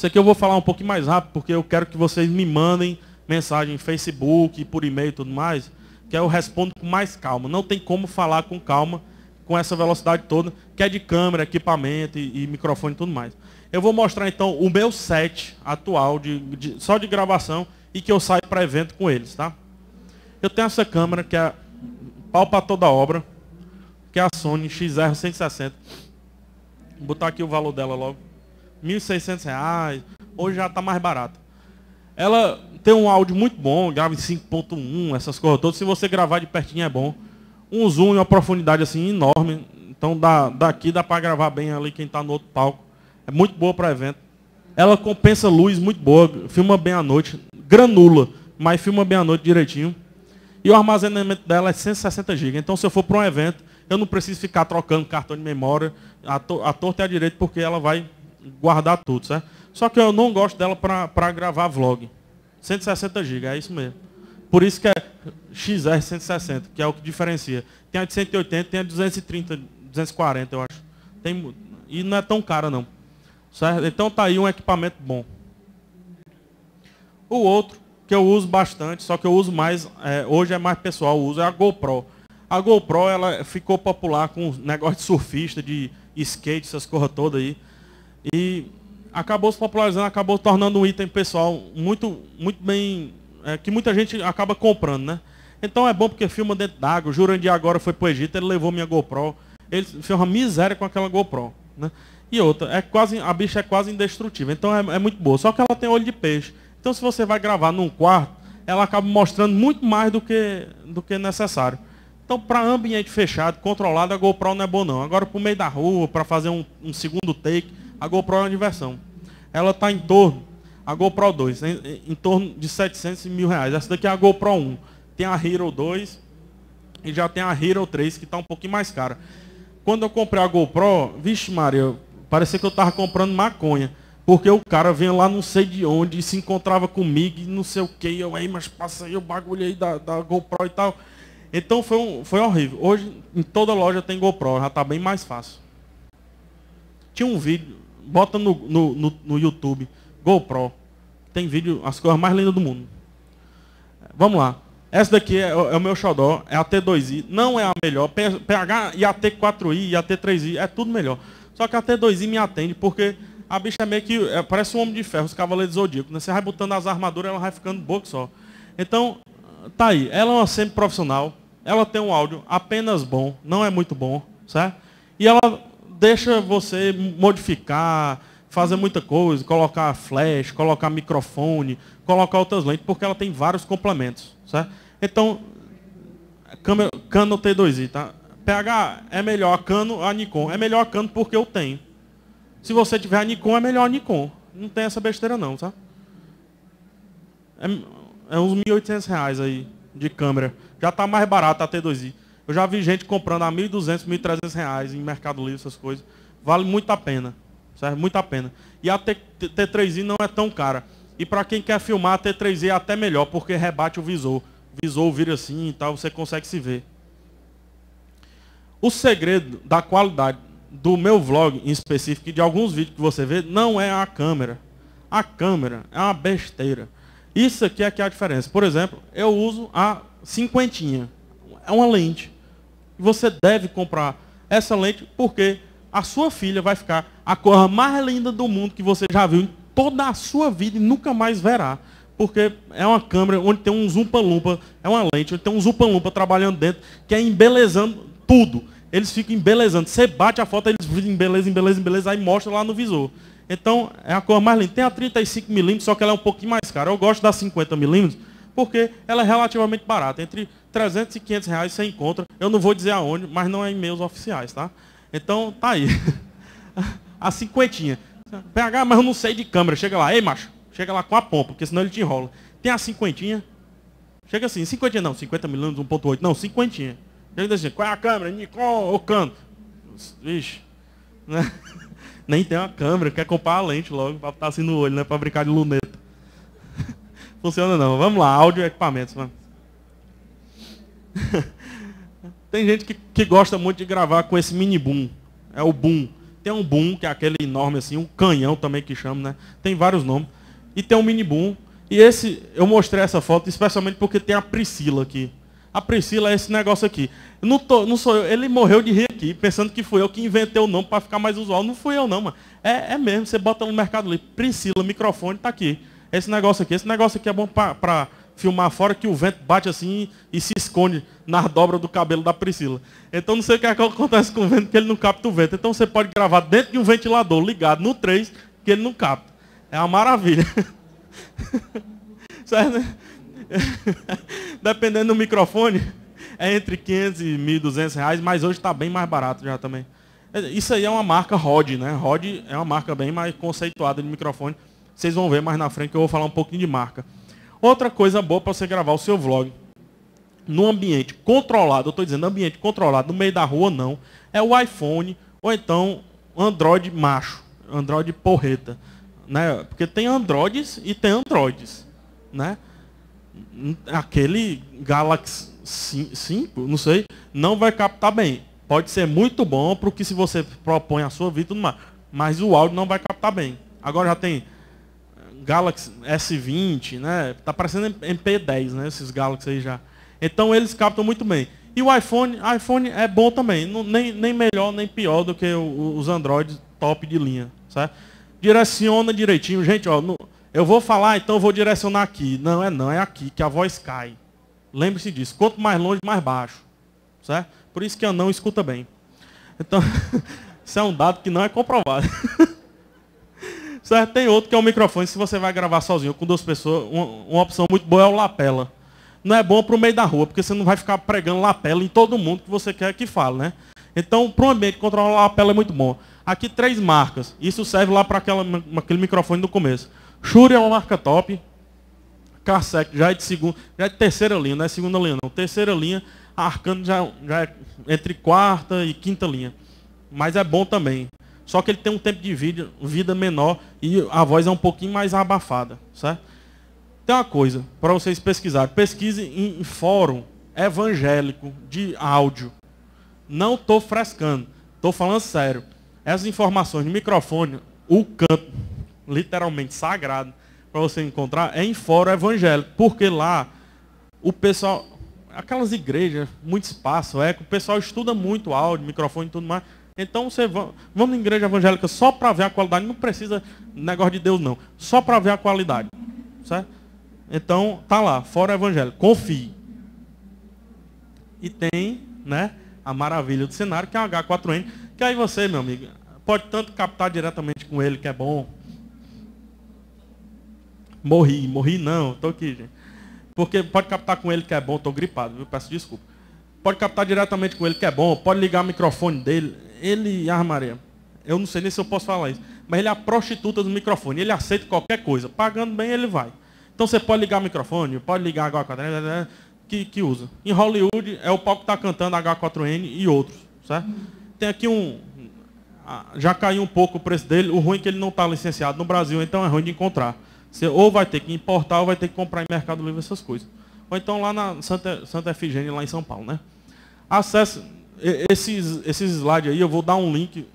Speaker 1: Isso aqui eu vou falar um pouquinho mais rápido, porque eu quero que vocês me mandem mensagem em Facebook, por e-mail e tudo mais, que eu respondo com mais calma. Não tem como falar com calma, com essa velocidade toda, que é de câmera, equipamento e, e microfone e tudo mais. Eu vou mostrar então o meu set atual, de, de só de gravação, e que eu saio para evento com eles, tá? Eu tenho essa câmera que é pau para toda obra, que é a Sony XR160. Vou botar aqui o valor dela logo. 1.600 reais, hoje já está mais barato. Ela tem um áudio muito bom, grava em 5.1, essas coisas todas. Se você gravar de pertinho é bom. Um zoom e uma profundidade assim enorme. Então dá, daqui dá para gravar bem ali quem está no outro palco. É muito boa para evento. Ela compensa luz muito boa, filma bem à noite, granula, mas filma bem à noite direitinho. E o armazenamento dela é 160 GB. Então se eu for para um evento, eu não preciso ficar trocando cartão de memória, a, to a torta e é a direita, porque ela vai guardar tudo, certo? Só que eu não gosto dela para gravar vlog. 160 GB, é isso mesmo. Por isso que é XR 160, que é o que diferencia. Tem a de 180, tem a de 230, 240, eu acho. Tem, e não é tão cara, não. Certo? Então tá aí um equipamento bom. O outro, que eu uso bastante, só que eu uso mais, é, hoje é mais pessoal, eu uso é a GoPro. A GoPro ela ficou popular com negócio de surfista, de skate, essas coisas todas aí. E acabou se popularizando, acabou tornando um item pessoal muito, muito bem. É, que muita gente acaba comprando, né? Então é bom porque filma dentro d'água. O Jurandir agora foi pro Egito, ele levou minha GoPro. Ele fez uma miséria com aquela GoPro, né? E outra, é quase, a bicha é quase indestrutível, então é, é muito boa. Só que ela tem olho de peixe. Então se você vai gravar num quarto, ela acaba mostrando muito mais do que, do que necessário. Então, para ambiente fechado, controlado, a GoPro não é bom não. Agora, para o meio da rua, para fazer um, um, segundo take, a GoPro é uma diversão. Ela está em torno, a GoPro 2, em, em torno de 700 mil reais. Essa daqui é a GoPro 1. Tem a Hero 2 e já tem a Hero 3, que está um pouquinho mais cara. Quando eu comprei a GoPro, vixe Maria, parecia que eu estava comprando maconha. Porque o cara vinha lá não sei de onde e se encontrava comigo e não sei o que. Eu, aí, mas passa aí o bagulho aí da, da GoPro e tal. Então foi, um, foi horrível. Hoje em toda loja tem GoPro, já está bem mais fácil. Tinha um vídeo, bota no, no, no, no YouTube, GoPro. Tem vídeo, as coisas mais lindas do mundo. Vamos lá. Essa daqui é, é o meu xodó, é a T2i. Não é a melhor. PH e a T4i e a T3i é tudo melhor. Só que a T2i me atende porque a bicha é meio que. É, parece um homem de ferro, os cavaleiros zodíacos. Né? Você vai botando as armaduras, ela vai ficando boca só. Então, tá aí. Ela é uma semi-profissional. Ela tem um áudio apenas bom, não é muito bom, certo? E ela deixa você modificar, fazer muita coisa, colocar flash, colocar microfone, colocar outras lentes, porque ela tem vários complementos, certo? Então, câmera, Canon T2i, tá? PH é melhor a Canon a Nikon. É melhor a Cano porque eu tenho. Se você tiver a Nikon, é melhor a Nikon. Não tem essa besteira não, tá? É, é uns 1.800 reais aí de câmera. Já está mais barato a T2i. Eu já vi gente comprando a 1.200, 1.300 reais em Mercado Livre, essas coisas. Vale muito a pena. Serve muito a pena. E a T3i não é tão cara. E para quem quer filmar, a T3i é até melhor, porque rebate o visor. O visor vira assim e tal, você consegue se ver. O segredo da qualidade do meu vlog em específico e de alguns vídeos que você vê não é a câmera. A câmera é uma besteira. Isso aqui é que é a diferença. Por exemplo, eu uso a cinquentinha. É uma lente. Você deve comprar essa lente porque a sua filha vai ficar a cor mais linda do mundo que você já viu em toda a sua vida e nunca mais verá. Porque é uma câmera onde tem um zumpa-lumpa, é uma lente onde tem um zumpa-lumpa trabalhando dentro, que é embelezando tudo. Eles ficam embelezando. Você bate a foto, eles embelezam, embelezam, embelezam, aí mostra lá no visor. Então, é a cor mais linda. Tem a 35mm, só que ela é um pouquinho mais cara. Eu gosto da 50mm, porque ela é relativamente barata. Entre 300 e 500 reais você encontra. Eu não vou dizer aonde, mas não é em meus oficiais, tá? Então, tá aí. A cinquentinha. PH, mas eu não sei de câmera. Chega lá, ei, macho. Chega lá com a pompa, porque senão ele te enrola. Tem a cinquentinha. Chega assim, cinquentinha não, 50 milímetros, 1.8. Não, cinquentinha. Chega assim, qual é a câmera? Nikon ou canto? Vixe. Né? Nem tem uma câmera, quer comprar a lente logo, pra estar assim no olho, né? Pra brincar de luneta. Funciona não. Vamos lá, áudio e equipamentos, mano. Tem gente que, que gosta muito de gravar com esse mini boom. É o boom. Tem um boom, que é aquele enorme assim, um canhão também que chama, né? Tem vários nomes. E tem um mini boom. E esse, eu mostrei essa foto especialmente porque tem a Priscila aqui. A Priscila é esse negócio aqui. Não, tô, não sou eu. Ele morreu de rir aqui, pensando que fui eu que inventei o nome para ficar mais usual. Não fui eu, não, mano. É, é mesmo. Você bota no Mercado Livre. Priscila, microfone, tá aqui. Esse negócio aqui. Esse negócio aqui é bom para filmar fora que o vento bate assim e se esconde na dobra do cabelo da Priscila. Então não sei o que, é que acontece com o vento, que ele não capta o vento. Então você pode gravar dentro de um ventilador ligado no 3, que ele não capta. É uma maravilha. Certo, né? Dependendo do microfone, é entre 500 e 1.200 reais, mas hoje está bem mais barato já também. É, isso aí é uma marca Rode, né? Rode é uma marca bem mais conceituada de microfone. Vocês vão ver mais na frente que eu vou falar um pouquinho de marca. Outra coisa boa para você gravar o seu vlog num ambiente controlado, eu estou dizendo ambiente controlado, no meio da rua não, é o iPhone ou então Android macho, Android porreta, né? Porque tem Androids e tem Androids, né? Aquele Galaxy 5, não sei, não vai captar bem. Pode ser muito bom para o que se você propõe a sua vida, mas o áudio não vai captar bem. Agora já tem Galaxy S20, né? Tá parecendo MP10, né? Esses Galaxy aí já. Então eles captam muito bem. E o iPhone, iPhone é bom também, não, nem, nem melhor nem pior do que o, os Android top de linha, certo? Direciona direitinho, gente. Ó, no, eu vou falar, então eu vou direcionar aqui. Não é não, é aqui que a voz cai. Lembre-se disso. Quanto mais longe, mais baixo, certo? Por isso que a não escuta bem. Então, isso é um dado que não é comprovado. Certo? Tem outro que é o microfone, se você vai gravar sozinho com duas pessoas, uma, uma opção muito boa é o lapela. Não é bom para o meio da rua, porque você não vai ficar pregando lapela em todo mundo que você quer que fale, né? Então, para um ambiente, controlar lapela é muito bom. Aqui três marcas. Isso serve lá para aquele microfone do começo. Shure é uma marca top. Karsek já é de segunda, já é de terceira linha, não é segunda linha não. Terceira linha, Arcano já, já é entre quarta e quinta linha. Mas é bom também. Só que ele tem um tempo de vida, vida menor e a voz é um pouquinho mais abafada, certo? Tem uma coisa para vocês pesquisarem. Pesquise em fórum evangélico de áudio. Não estou frescando, estou falando sério. Essas informações de microfone, o canto, literalmente sagrado, para você encontrar, é em fórum evangélico. Porque lá, o pessoal, aquelas igrejas, muito espaço, é, o pessoal estuda muito áudio, microfone e tudo mais. Então você vamos na igreja evangélica só para ver a qualidade, não precisa negócio de Deus não, só para ver a qualidade, certo? Então tá lá, fora evangélico, confie. E tem, né, a maravilha do cenário que é o H4N, que aí você, meu amigo, pode tanto captar diretamente com ele que é bom. Morri, morri não, tô aqui, gente. Porque pode captar com ele que é bom, tô gripado, viu? Peço desculpa. Pode captar diretamente com ele, que é bom. Pode ligar o microfone dele. Ele, armaria. Ah, eu não sei nem se eu posso falar isso. Mas ele é a prostituta do microfone. Ele aceita qualquer coisa. Pagando bem, ele vai. Então você pode ligar o microfone, pode ligar a H4N, né, né, né, que, que usa. Em Hollywood, é o palco que está cantando H4N e outros. Certo? Tem aqui um. Ah, já caiu um pouco o preço dele. O ruim é que ele não está licenciado no Brasil, então é ruim de encontrar. Você ou vai ter que importar ou vai ter que comprar em Mercado Livre essas coisas. Ou então lá na Santa, Santa Efigênia, lá em São Paulo, né? Acesse esses, esses slides aí, eu vou dar um link,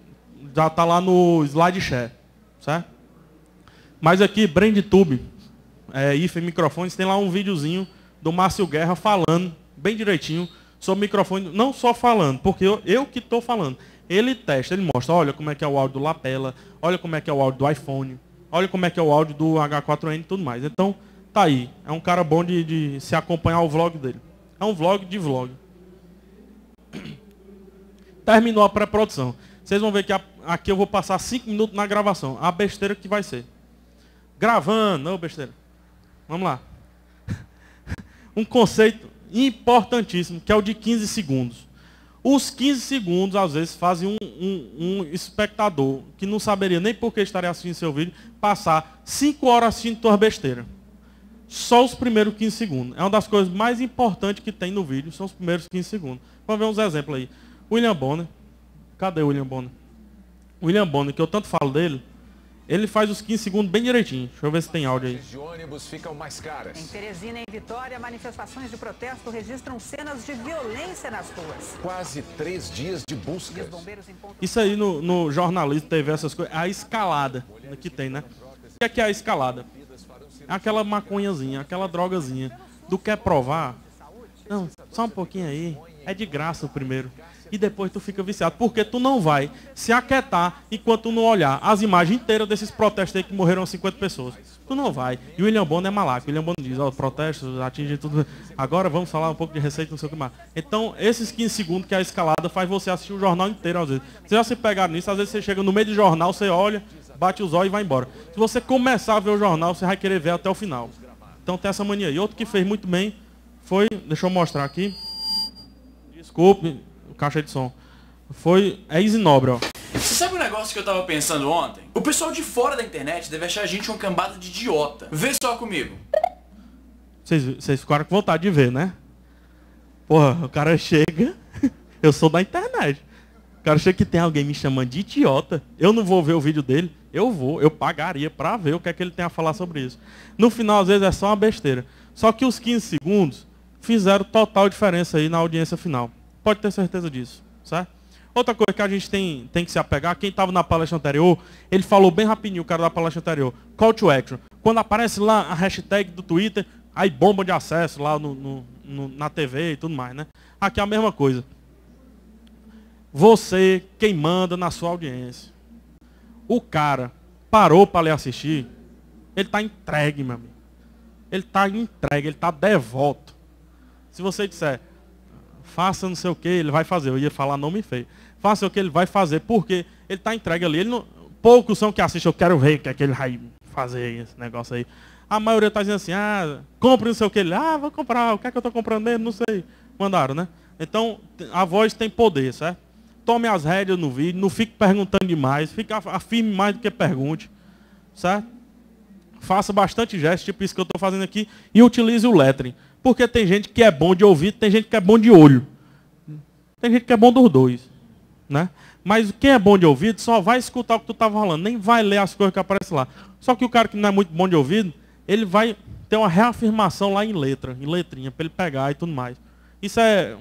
Speaker 1: já está lá no SlideShare, certo? Mas aqui, BrandTube, é, IFE Microfones, tem lá um videozinho do Márcio Guerra falando, bem direitinho, sobre microfone, não só falando, porque eu, eu que estou falando. Ele testa, ele mostra, olha como é que é o áudio do lapela, olha como é que é o áudio do iPhone, olha como é que é o áudio do H4N e tudo mais. Então, tá aí. É um cara bom de, de se acompanhar o vlog dele. É um vlog de vlog. Terminou a pré-produção. Vocês vão ver que aqui eu vou passar cinco minutos na gravação. A besteira que vai ser. Gravando, não besteira. Vamos lá. Um conceito importantíssimo, que é o de 15 segundos. Os 15 segundos, às vezes, fazem um, um, um espectador que não saberia nem por que estaria assistindo seu vídeo, passar 5 horas assistindo tuas besteiras só os primeiros 15 segundos. É uma das coisas mais importantes que tem no vídeo, são os primeiros 15 segundos. Vamos ver uns exemplos aí. William Bonner. Cadê o William Bonner? William Bonner, que eu tanto falo dele, ele faz os 15 segundos bem direitinho. Deixa eu ver se tem áudio aí. de ônibus ficam mais caras. Em Teresina e Vitória, manifestações de protesto registram cenas de violência nas ruas. Quase três dias de busca Isso aí no, no jornalismo teve essas coisas. A escalada que tem, né? O que é, que é a escalada? aquela maconhazinha, aquela drogazinha, do que provar. Não, só um pouquinho aí. É de graça o primeiro. E depois tu fica viciado. Porque tu não vai se aquietar enquanto não olhar as imagens inteiras desses protestos aí que morreram 50 pessoas. Tu não vai. E o William Bonner é malaco. O William Bonner diz, ó, oh, protestos atingem tudo. Agora vamos falar um pouco de receita, não sei o que mais. Então, esses 15 segundos que é a escalada faz você assistir o jornal inteiro às vezes. Você já se pegar nisso, às vezes você chega no meio do jornal, você olha, bate os olhos e vai embora. Se você começar a ver o jornal, você vai querer ver até o final. Então tem essa mania. E outro que fez muito bem foi, deixa eu mostrar aqui. Desculpe, caixa de som. Foi, é Isinobre, ó. Você sabe um negócio que eu tava pensando ontem? O pessoal de fora da internet deve achar a gente um cambada de idiota. Vê só comigo. Vocês ficaram com vontade de ver, né? Porra, o cara chega. Eu sou da internet. O cara chega que tem alguém me chamando de idiota. Eu não vou ver o vídeo dele. Eu vou, eu pagaria para ver o que é que ele tem a falar sobre isso. No final, às vezes, é só uma besteira. Só que os 15 segundos fizeram total diferença aí na audiência final. Pode ter certeza disso, certo? Outra coisa que a gente tem, tem que se apegar, quem estava na palestra anterior, ele falou bem rapidinho, o cara da palestra anterior, call to action. Quando aparece lá a hashtag do Twitter, aí bomba de acesso lá no, no, no, na TV e tudo mais, né? Aqui é a mesma coisa. Você, quem manda na sua audiência o cara parou para ler assistir, ele está entregue, meu amigo. Ele está entregue, ele está devoto. Se você disser, faça não sei o que, ele vai fazer. Eu ia falar nome feio. Faça o que ele vai fazer, porque ele está entregue ali. Ele não... Poucos são que assistem, eu quero ver o que é que ele vai fazer, esse negócio aí. A maioria está dizendo assim, ah, compre não sei o que. Ele, ah, vou comprar, o que é que eu estou comprando mesmo? Não sei. Mandaram, né? Então, a voz tem poder, certo? tome as rédeas no vídeo, não fique perguntando demais, fique afirme mais do que pergunte, certo? Faça bastante gesto, tipo isso que eu estou fazendo aqui, e utilize o lettering. Porque tem gente que é bom de ouvido, tem gente que é bom de olho. Tem gente que é bom dos dois. Né? Mas quem é bom de ouvido só vai escutar o que tu estava tá falando, nem vai ler as coisas que aparecem lá. Só que o cara que não é muito bom de ouvido, ele vai ter uma reafirmação lá em letra, em letrinha, para ele pegar e tudo mais. Isso é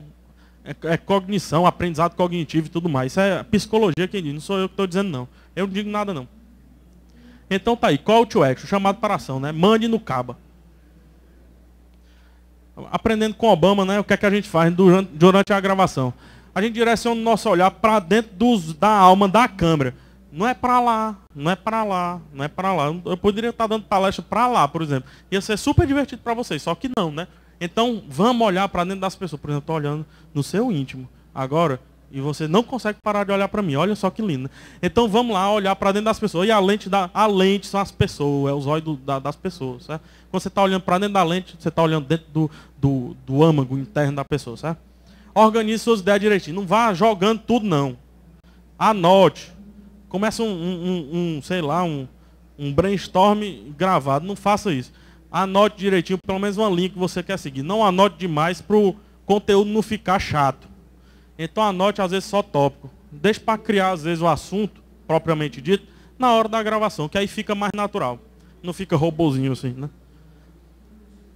Speaker 1: é, é, cognição, aprendizado cognitivo e tudo mais. Isso é psicologia quem diz, não sou eu que estou dizendo não. Eu não digo nada não. Então tá aí, call to action, chamado para ação, né? Mande no caba. Aprendendo com Obama, né? O que é que a gente faz durante, durante a gravação? A gente direciona o nosso olhar para dentro dos, da alma da câmera. Não é para lá, não é para lá, não é para lá. Eu poderia estar tá dando palestra para lá, por exemplo. Ia ser super divertido para vocês, só que não, né? Então, vamos olhar para dentro das pessoas. Por exemplo, estou olhando no seu íntimo agora e você não consegue parar de olhar para mim. Olha só que lindo. Então, vamos lá olhar para dentro das pessoas. E a lente, da, a lente são as pessoas, é os olhos do, da, das pessoas. Certo? Quando você está olhando para dentro da lente, você está olhando dentro do, do, do âmago interno da pessoa. Certo? Organize suas ideias direitinho. Não vá jogando tudo, não. Anote. Começa um, um, um, um sei lá, um, um brainstorm gravado. Não faça isso anote direitinho pelo menos uma linha que você quer seguir. Não anote demais para o conteúdo não ficar chato. Então anote às vezes só tópico. Deixe para criar às vezes o assunto, propriamente dito, na hora da gravação, que aí fica mais natural. Não fica robozinho assim, né?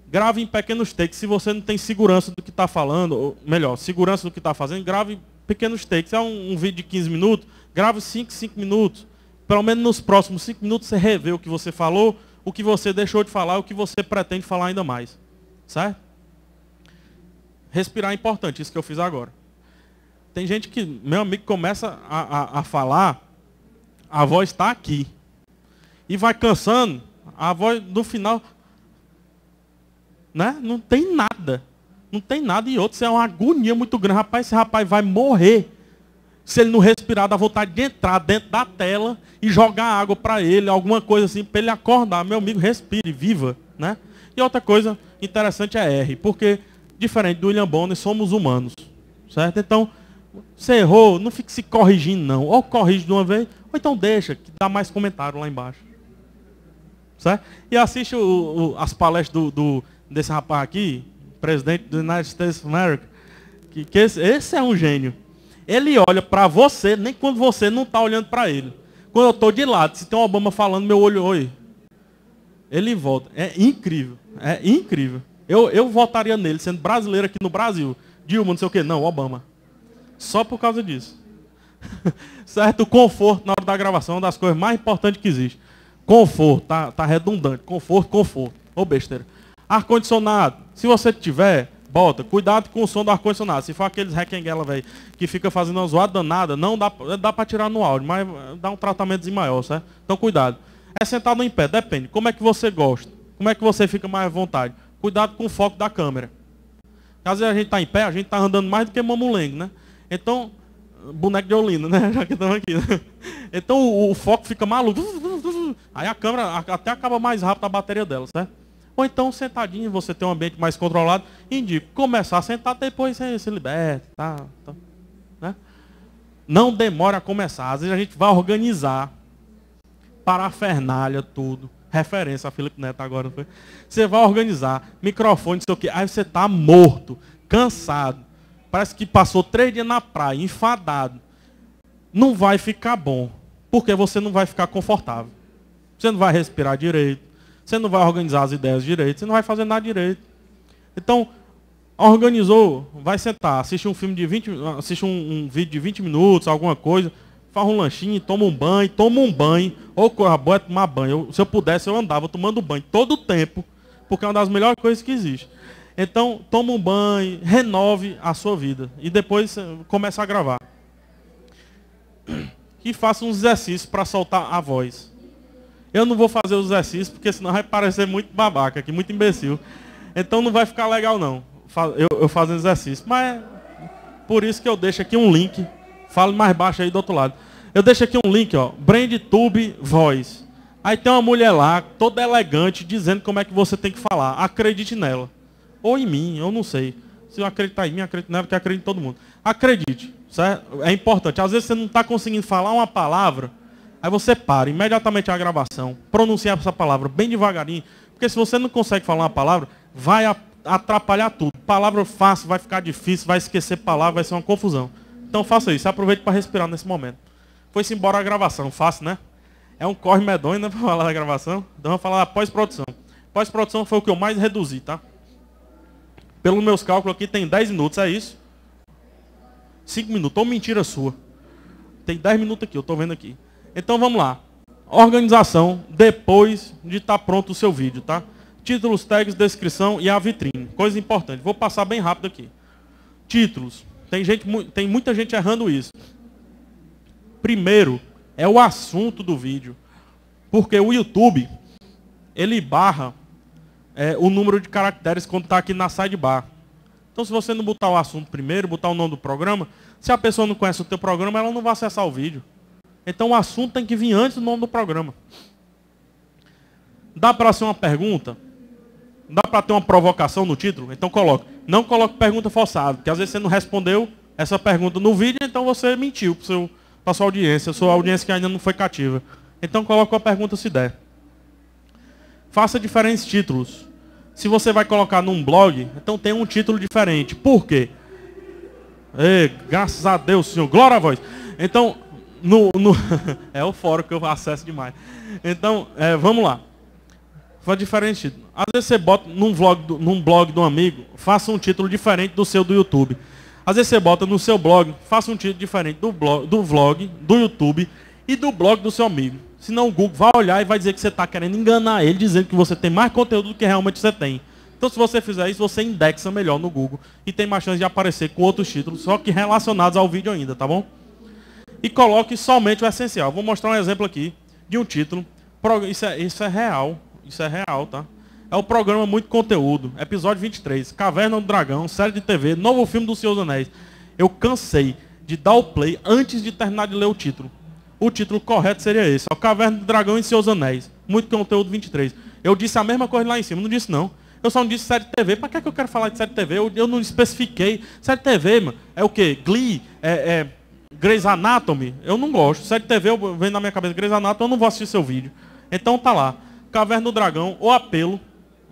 Speaker 1: Grave em pequenos takes. Se você não tem segurança do que está falando, ou melhor, segurança do que está fazendo, grave em pequenos takes. É um, um vídeo de 15 minutos, grave 5, 5 minutos. Pelo menos nos próximos 5 minutos você revê o que você falou, o que você deixou de falar e o que você pretende falar ainda mais. Certo? Respirar é importante, isso que eu fiz agora. Tem gente que, meu amigo, começa a, a, a falar, a voz está aqui. E vai cansando, a voz no final. Né? Não tem nada. Não tem nada. E outro, isso é uma agonia muito grande. Rapaz, esse rapaz vai morrer se ele não respirar, dá vontade de entrar dentro da tela e jogar água para ele, alguma coisa assim, para ele acordar. Meu amigo, respire, viva. Né? E outra coisa interessante é R, porque, diferente do William Bonner, somos humanos. Certo? Então, você errou, não fique se corrigindo, não. Ou corrige de uma vez, ou então deixa, que dá mais comentário lá embaixo. Certo? E assiste o, o, as palestras do, do, desse rapaz aqui, presidente do United States of America, que, que esse, esse é um gênio. Ele olha para você nem quando você não está olhando para ele. Quando eu estou de lado, se tem um Obama falando, meu olho, oi. Ele volta. É incrível. É incrível. Eu, eu votaria nele, sendo brasileiro aqui no Brasil. Dilma, não sei o quê. Não, Obama. Só por causa disso. certo? O conforto na hora da gravação é uma das coisas mais importantes que existe. Conforto, tá, tá redundante. Conforto, conforto. Ô besteira. Ar-condicionado. Se você tiver, Bota, cuidado com o som do ar-condicionado. Se for aqueles requenguela, velho, que fica fazendo uma zoada danada, não dá, dá para tirar no áudio, mas dá um tratamento maior, certo? Então cuidado. É sentado em pé, depende. Como é que você gosta? Como é que você fica mais à vontade? Cuidado com o foco da câmera. Caso a gente tá em pé, a gente tá andando mais do que mamulengo, né? Então, boneco de Olina, né? Já que estamos aqui. Né? Então o, o, foco fica maluco. Aí a câmera até acaba mais rápido a bateria dela, certo? Ou então sentadinho, você tem um ambiente mais controlado. Indico, começar a sentar depois você se liberta. Tá, tá, né? Não demora a começar. Às vezes a gente vai organizar para a fernalha tudo. Referência a Felipe Neto agora. Foi? Você vai organizar microfone, não sei o quê. Aí você está morto, cansado. Parece que passou três dias na praia, enfadado. Não vai ficar bom. Porque você não vai ficar confortável. Você não vai respirar direito você não vai organizar as ideias direito, você não vai fazer nada direito. Então, organizou, vai sentar, assiste um filme de 20, assiste um, um vídeo de 20 minutos, alguma coisa, faz um lanchinho, toma um banho, toma um banho, ou corra boa é tomar banho. Eu, se eu pudesse, eu andava tomando banho todo o tempo, porque é uma das melhores coisas que existe. Então, toma um banho, renove a sua vida e depois eh, começa a gravar. E faça uns exercícios para soltar a voz. Eu não vou fazer os exercícios, porque senão vai parecer muito babaca aqui, muito imbecil. Então não vai ficar legal não, eu, eu fazendo exercício. Mas é por isso que eu deixo aqui um link. Falo mais baixo aí do outro lado. Eu deixo aqui um link, ó. BrandTube Voice. Aí tem uma mulher lá, toda elegante, dizendo como é que você tem que falar. Acredite nela. Ou em mim, eu não sei. Se eu acreditar em mim, acredito nela, porque acredito em todo mundo. Acredite, certo? É importante. Às vezes você não está conseguindo falar uma palavra Aí você para imediatamente a gravação, pronuncia essa palavra bem devagarinho, porque se você não consegue falar uma palavra, vai atrapalhar tudo. Palavra fácil vai ficar difícil, vai esquecer palavra, vai ser uma confusão. Então faça isso, aproveite para respirar nesse momento. Foi-se embora a gravação, fácil, né? É um corre medonho, né, para falar da gravação. Então vamos falar da pós-produção. Pós-produção foi o que eu mais reduzi, tá? Pelos meus cálculos aqui, tem 10 minutos, é isso? 5 minutos, ou mentira sua. Tem 10 minutos aqui, eu estou vendo aqui. Então vamos lá. Organização depois de estar tá pronto o seu vídeo, tá? Títulos, tags, descrição e a vitrine. Coisa importante. Vou passar bem rápido aqui. Títulos. Tem, gente, tem muita gente errando isso. Primeiro é o assunto do vídeo. Porque o YouTube, ele barra é, o número de caracteres quando está aqui na sidebar. Então, se você não botar o assunto primeiro, botar o nome do programa, se a pessoa não conhece o teu programa, ela não vai acessar o vídeo. Então o assunto tem que vir antes do nome do programa. Dá para ser uma pergunta? Dá para ter uma provocação no título? Então coloca. Não coloque pergunta forçada, porque às vezes você não respondeu essa pergunta no vídeo, então você mentiu para sua audiência, sua audiência que ainda não foi cativa. Então coloque a pergunta se der. Faça diferentes títulos. Se você vai colocar num blog, então tem um título diferente. Por quê? Ei, graças a Deus, Senhor. Glória a voz. Então, no, no é o fórum que eu acesso demais. Então, é, vamos lá. Faz diferente. Às vezes você bota num blog, num blog de um amigo, faça um título diferente do seu do YouTube. Às vezes você bota no seu blog, faça um título diferente do, blog, do vlog, do YouTube e do blog do seu amigo. Senão o Google vai olhar e vai dizer que você está querendo enganar ele, dizendo que você tem mais conteúdo do que realmente você tem. Então, se você fizer isso, você indexa melhor no Google e tem mais chance de aparecer com outros títulos, só que relacionados ao vídeo ainda, tá bom? e coloque somente o essencial. Vou mostrar um exemplo aqui de um título. Isso é, isso é real. Isso é real, tá? É o programa Muito Conteúdo, episódio 23, Caverna do Dragão, série de TV, novo filme do Senhor dos Anéis. Eu cansei de dar o play antes de terminar de ler o título. O título correto seria esse, ó, Caverna do Dragão e Seus Anéis, Muito Conteúdo 23. Eu disse a mesma coisa lá em cima, não disse não. Eu só não disse série de TV. Para que, é que eu quero falar de série de TV? Eu, eu não especifiquei. Série de TV, mano, é o quê? Glee? É, é Grey's Anatomy, eu não gosto. Série TV vem na minha cabeça Grey's Anatomy, eu não vou assistir seu vídeo. Então tá lá. Caverna do Dragão, o Apelo.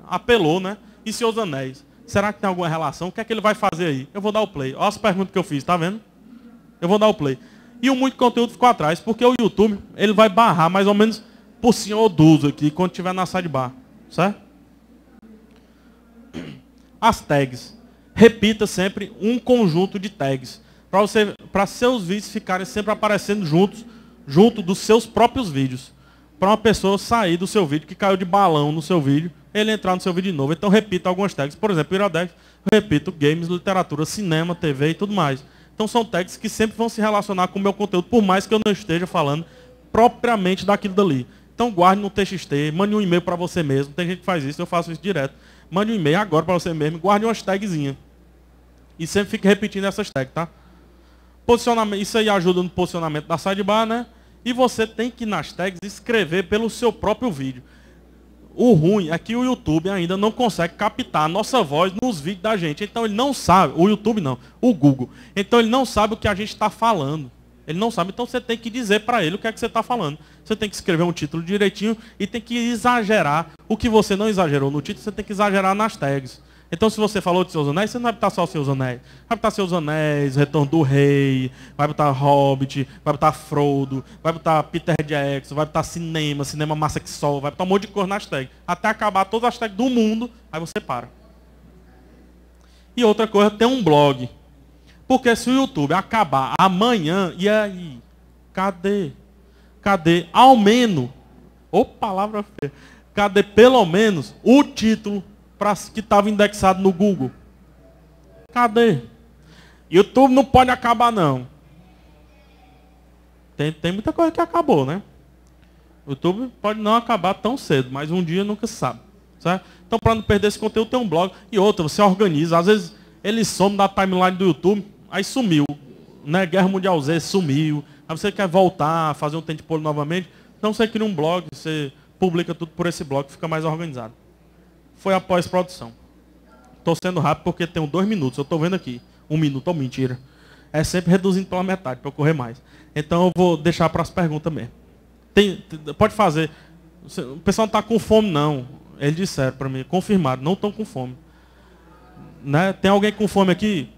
Speaker 1: Apelou, né? E Seus Anéis. Será que tem alguma relação? O que é que ele vai fazer aí? Eu vou dar o play. Olha as perguntas que eu fiz, tá vendo? Eu vou dar o play. E o muito conteúdo ficou atrás, porque o YouTube ele vai barrar mais ou menos por senhor Duzo aqui, quando tiver na sidebar. Certo? As tags. Repita sempre um conjunto de tags para seus vídeos ficarem sempre aparecendo juntos, junto dos seus próprios vídeos. Para uma pessoa sair do seu vídeo que caiu de balão no seu vídeo, ele entrar no seu vídeo de novo. Então repita algumas tags, por exemplo, Iradex, repito games, literatura, cinema, TV e tudo mais. Então são tags que sempre vão se relacionar com o meu conteúdo, por mais que eu não esteja falando propriamente daquilo dali. Então guarde no TXT, mande um e-mail para você mesmo. Tem gente que faz isso, eu faço isso direto. Mande um e-mail agora para você mesmo, guarde umas tagzinhas. E sempre fique repetindo essas tags, tá? Posicionamento, isso aí ajuda no posicionamento da sidebar, né? E você tem que nas tags escrever pelo seu próprio vídeo. O ruim é que o YouTube ainda não consegue captar a nossa voz nos vídeos da gente. Então ele não sabe, o YouTube não, o Google. Então ele não sabe o que a gente está falando. Ele não sabe, então você tem que dizer para ele o que é que você está falando. Você tem que escrever um título direitinho e tem que exagerar. O que você não exagerou no título, você tem que exagerar nas tags. Então, se você falou de seus anéis, você não vai botar só os seus anéis. Vai botar seus anéis, Retorno do Rei, vai botar Hobbit, vai botar Frodo, vai botar Peter Jackson, vai botar cinema, cinema massa que sol, vai botar um monte de coisa nas tags. Até acabar todas as tags do mundo, aí você para. E outra coisa, tem um blog. Porque se o YouTube acabar amanhã, e aí? Cadê? Cadê? Ao menos, Ô palavra feia, cadê pelo menos o título pra, que estava indexado no Google? Cadê? YouTube não pode acabar, não. Tem, tem muita coisa que acabou, né? YouTube pode não acabar tão cedo, mas um dia nunca sabe. Certo? Então, para não perder esse conteúdo, tem um blog e outro, você organiza. Às vezes ele some da timeline do YouTube, aí sumiu. Né? Guerra Mundial Z sumiu. Aí você quer voltar, fazer um tente novamente. Então você cria um blog, você publica tudo por esse blog, fica mais organizado foi a pós-produção. Estou sendo rápido porque tenho dois minutos. Eu estou vendo aqui. Um minuto, ou oh, mentira. É sempre reduzindo pela metade para correr mais. Então eu vou deixar para as perguntas mesmo. Tem, pode fazer. O pessoal não está com fome, não. Eles disseram para mim, confirmado, não estão com fome. Né? Tem alguém com fome aqui?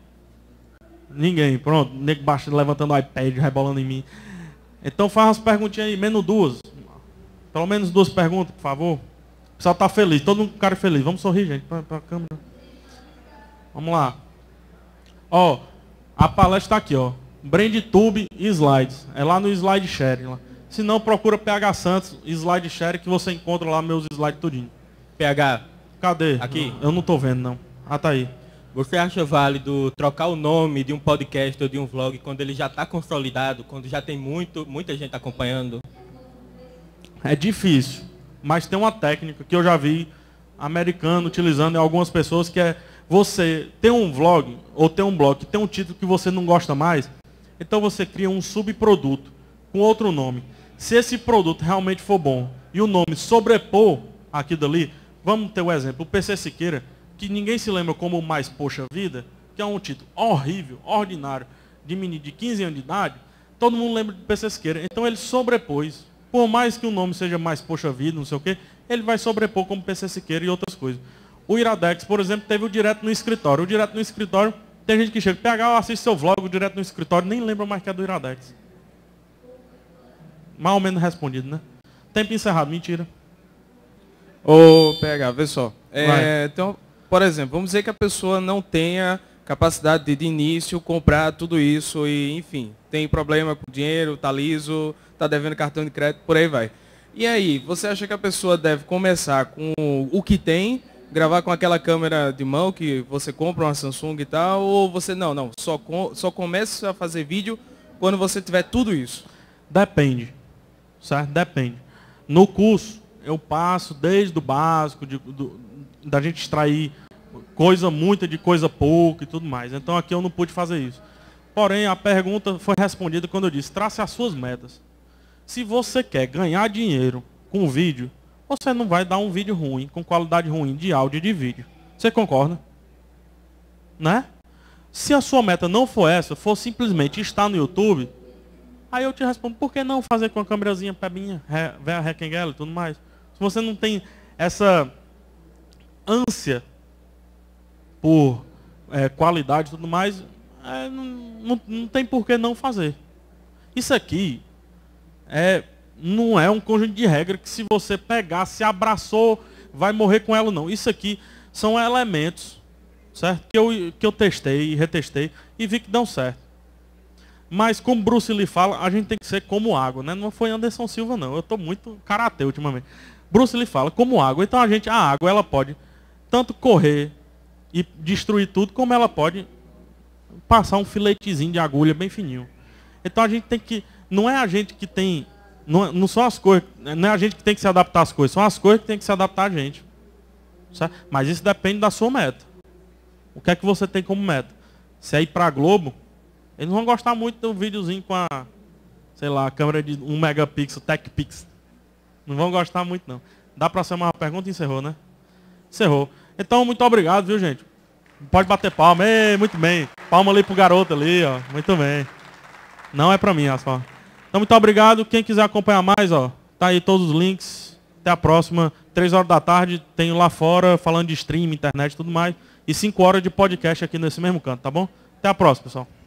Speaker 1: Ninguém, pronto. Nego baixo levantando o iPad, rebolando em mim. Então faz as perguntinhas aí, menos duas. Pelo menos duas perguntas, por favor pessoal está feliz, todo mundo cara feliz. Vamos sorrir, gente, para a câmera. Vamos lá. Ó, a palestra está aqui, ó. BrandTube e Slides. É lá no Slide Sharing. Lá. Se não, procura PH Santos, Slide Sharing, que você encontra lá meus slides tudinho. PH. Cadê? Aqui. Eu não tô vendo, não. Ah, tá aí. Você acha válido trocar o nome de um podcast ou de um vlog quando ele já está consolidado, quando já tem muito, muita gente acompanhando? É difícil. Mas tem uma técnica que eu já vi americano utilizando em algumas pessoas que é você tem um vlog ou tem um blog que tem um título que você não gosta mais, então você cria um subproduto com outro nome. Se esse produto realmente for bom e o nome sobrepor aqui dali, vamos ter o um exemplo, o PC Siqueira, que ninguém se lembra como mais poxa vida, que é um título horrível, ordinário, de menino de 15 anos de idade, todo mundo lembra do PC Siqueira. Então ele sobrepôs por mais que o nome seja mais poxa vida, não sei o quê, ele vai sobrepor como PC Siqueira e outras coisas. O Iradex, por exemplo, teve o direto no escritório. O direto no escritório, tem gente que chega, pega, assiste seu vlog, o direto no escritório, nem lembra mais que é do Iradex. Mais ou menos respondido, né? Tempo encerrado, mentira. Ô, PH, vê só. É, então, por exemplo, vamos dizer que a pessoa não tenha capacidade de, de início comprar tudo isso e, enfim, tem problema com dinheiro, tá liso, está devendo cartão de crédito, por aí vai. E aí, você acha que a pessoa deve começar com o que tem, gravar com aquela câmera de mão que você compra uma Samsung e tal, ou você não, não, só, com, só começa a fazer vídeo quando você tiver tudo isso? Depende, certo? Depende. No curso, eu passo desde o básico, de, do, da gente extrair coisa muita de coisa pouca e tudo mais. Então aqui eu não pude fazer isso. Porém, a pergunta foi respondida quando eu disse, trace as suas metas. Se você quer ganhar dinheiro com vídeo, você não vai dar um vídeo ruim, com qualidade ruim de áudio e de vídeo. Você concorda? Né? Se a sua meta não for essa, for simplesmente estar no YouTube, aí eu te respondo, por que não fazer com a câmerazinha pebinha, velha requenguela e tudo mais? Se você não tem essa ânsia por é, qualidade e tudo mais, é, não, não, não tem por que não fazer. Isso aqui é, não é um conjunto de regras que se você pegar, se abraçou, vai morrer com ela não. Isso aqui são elementos, certo? Que eu, que eu testei e retestei e vi que dão certo. Mas como Bruce Lee fala, a gente tem que ser como água, né? Não foi Anderson Silva não, eu estou muito karatê ultimamente. Bruce Lee fala como água, então a gente, a água ela pode tanto correr e destruir tudo, como ela pode passar um filetezinho de agulha bem fininho. Então a gente tem que não é a gente que tem. Não, é, não são as coisas. Não é a gente que tem que se adaptar às coisas, são as coisas que tem que se adaptar a gente. Certo? Mas isso depende da sua meta. O que é que você tem como meta? Se é ir para a Globo, eles não vão gostar muito do videozinho com a, sei lá, a câmera de 1 megapixel, Tech Não vão gostar muito, não. Dá para ser uma pergunta? Encerrou, né? Encerrou. Então, muito obrigado, viu, gente? Pode bater palma. Ei, muito bem. Palma ali pro garoto ali, ó. Muito bem. Não é para mim as palmas. Então, muito obrigado. Quem quiser acompanhar mais, ó, tá aí todos os links. Até a próxima. Três horas da tarde, tenho lá fora falando de stream, internet e tudo mais. E cinco horas de podcast aqui nesse mesmo canto, tá bom? Até a próxima, pessoal.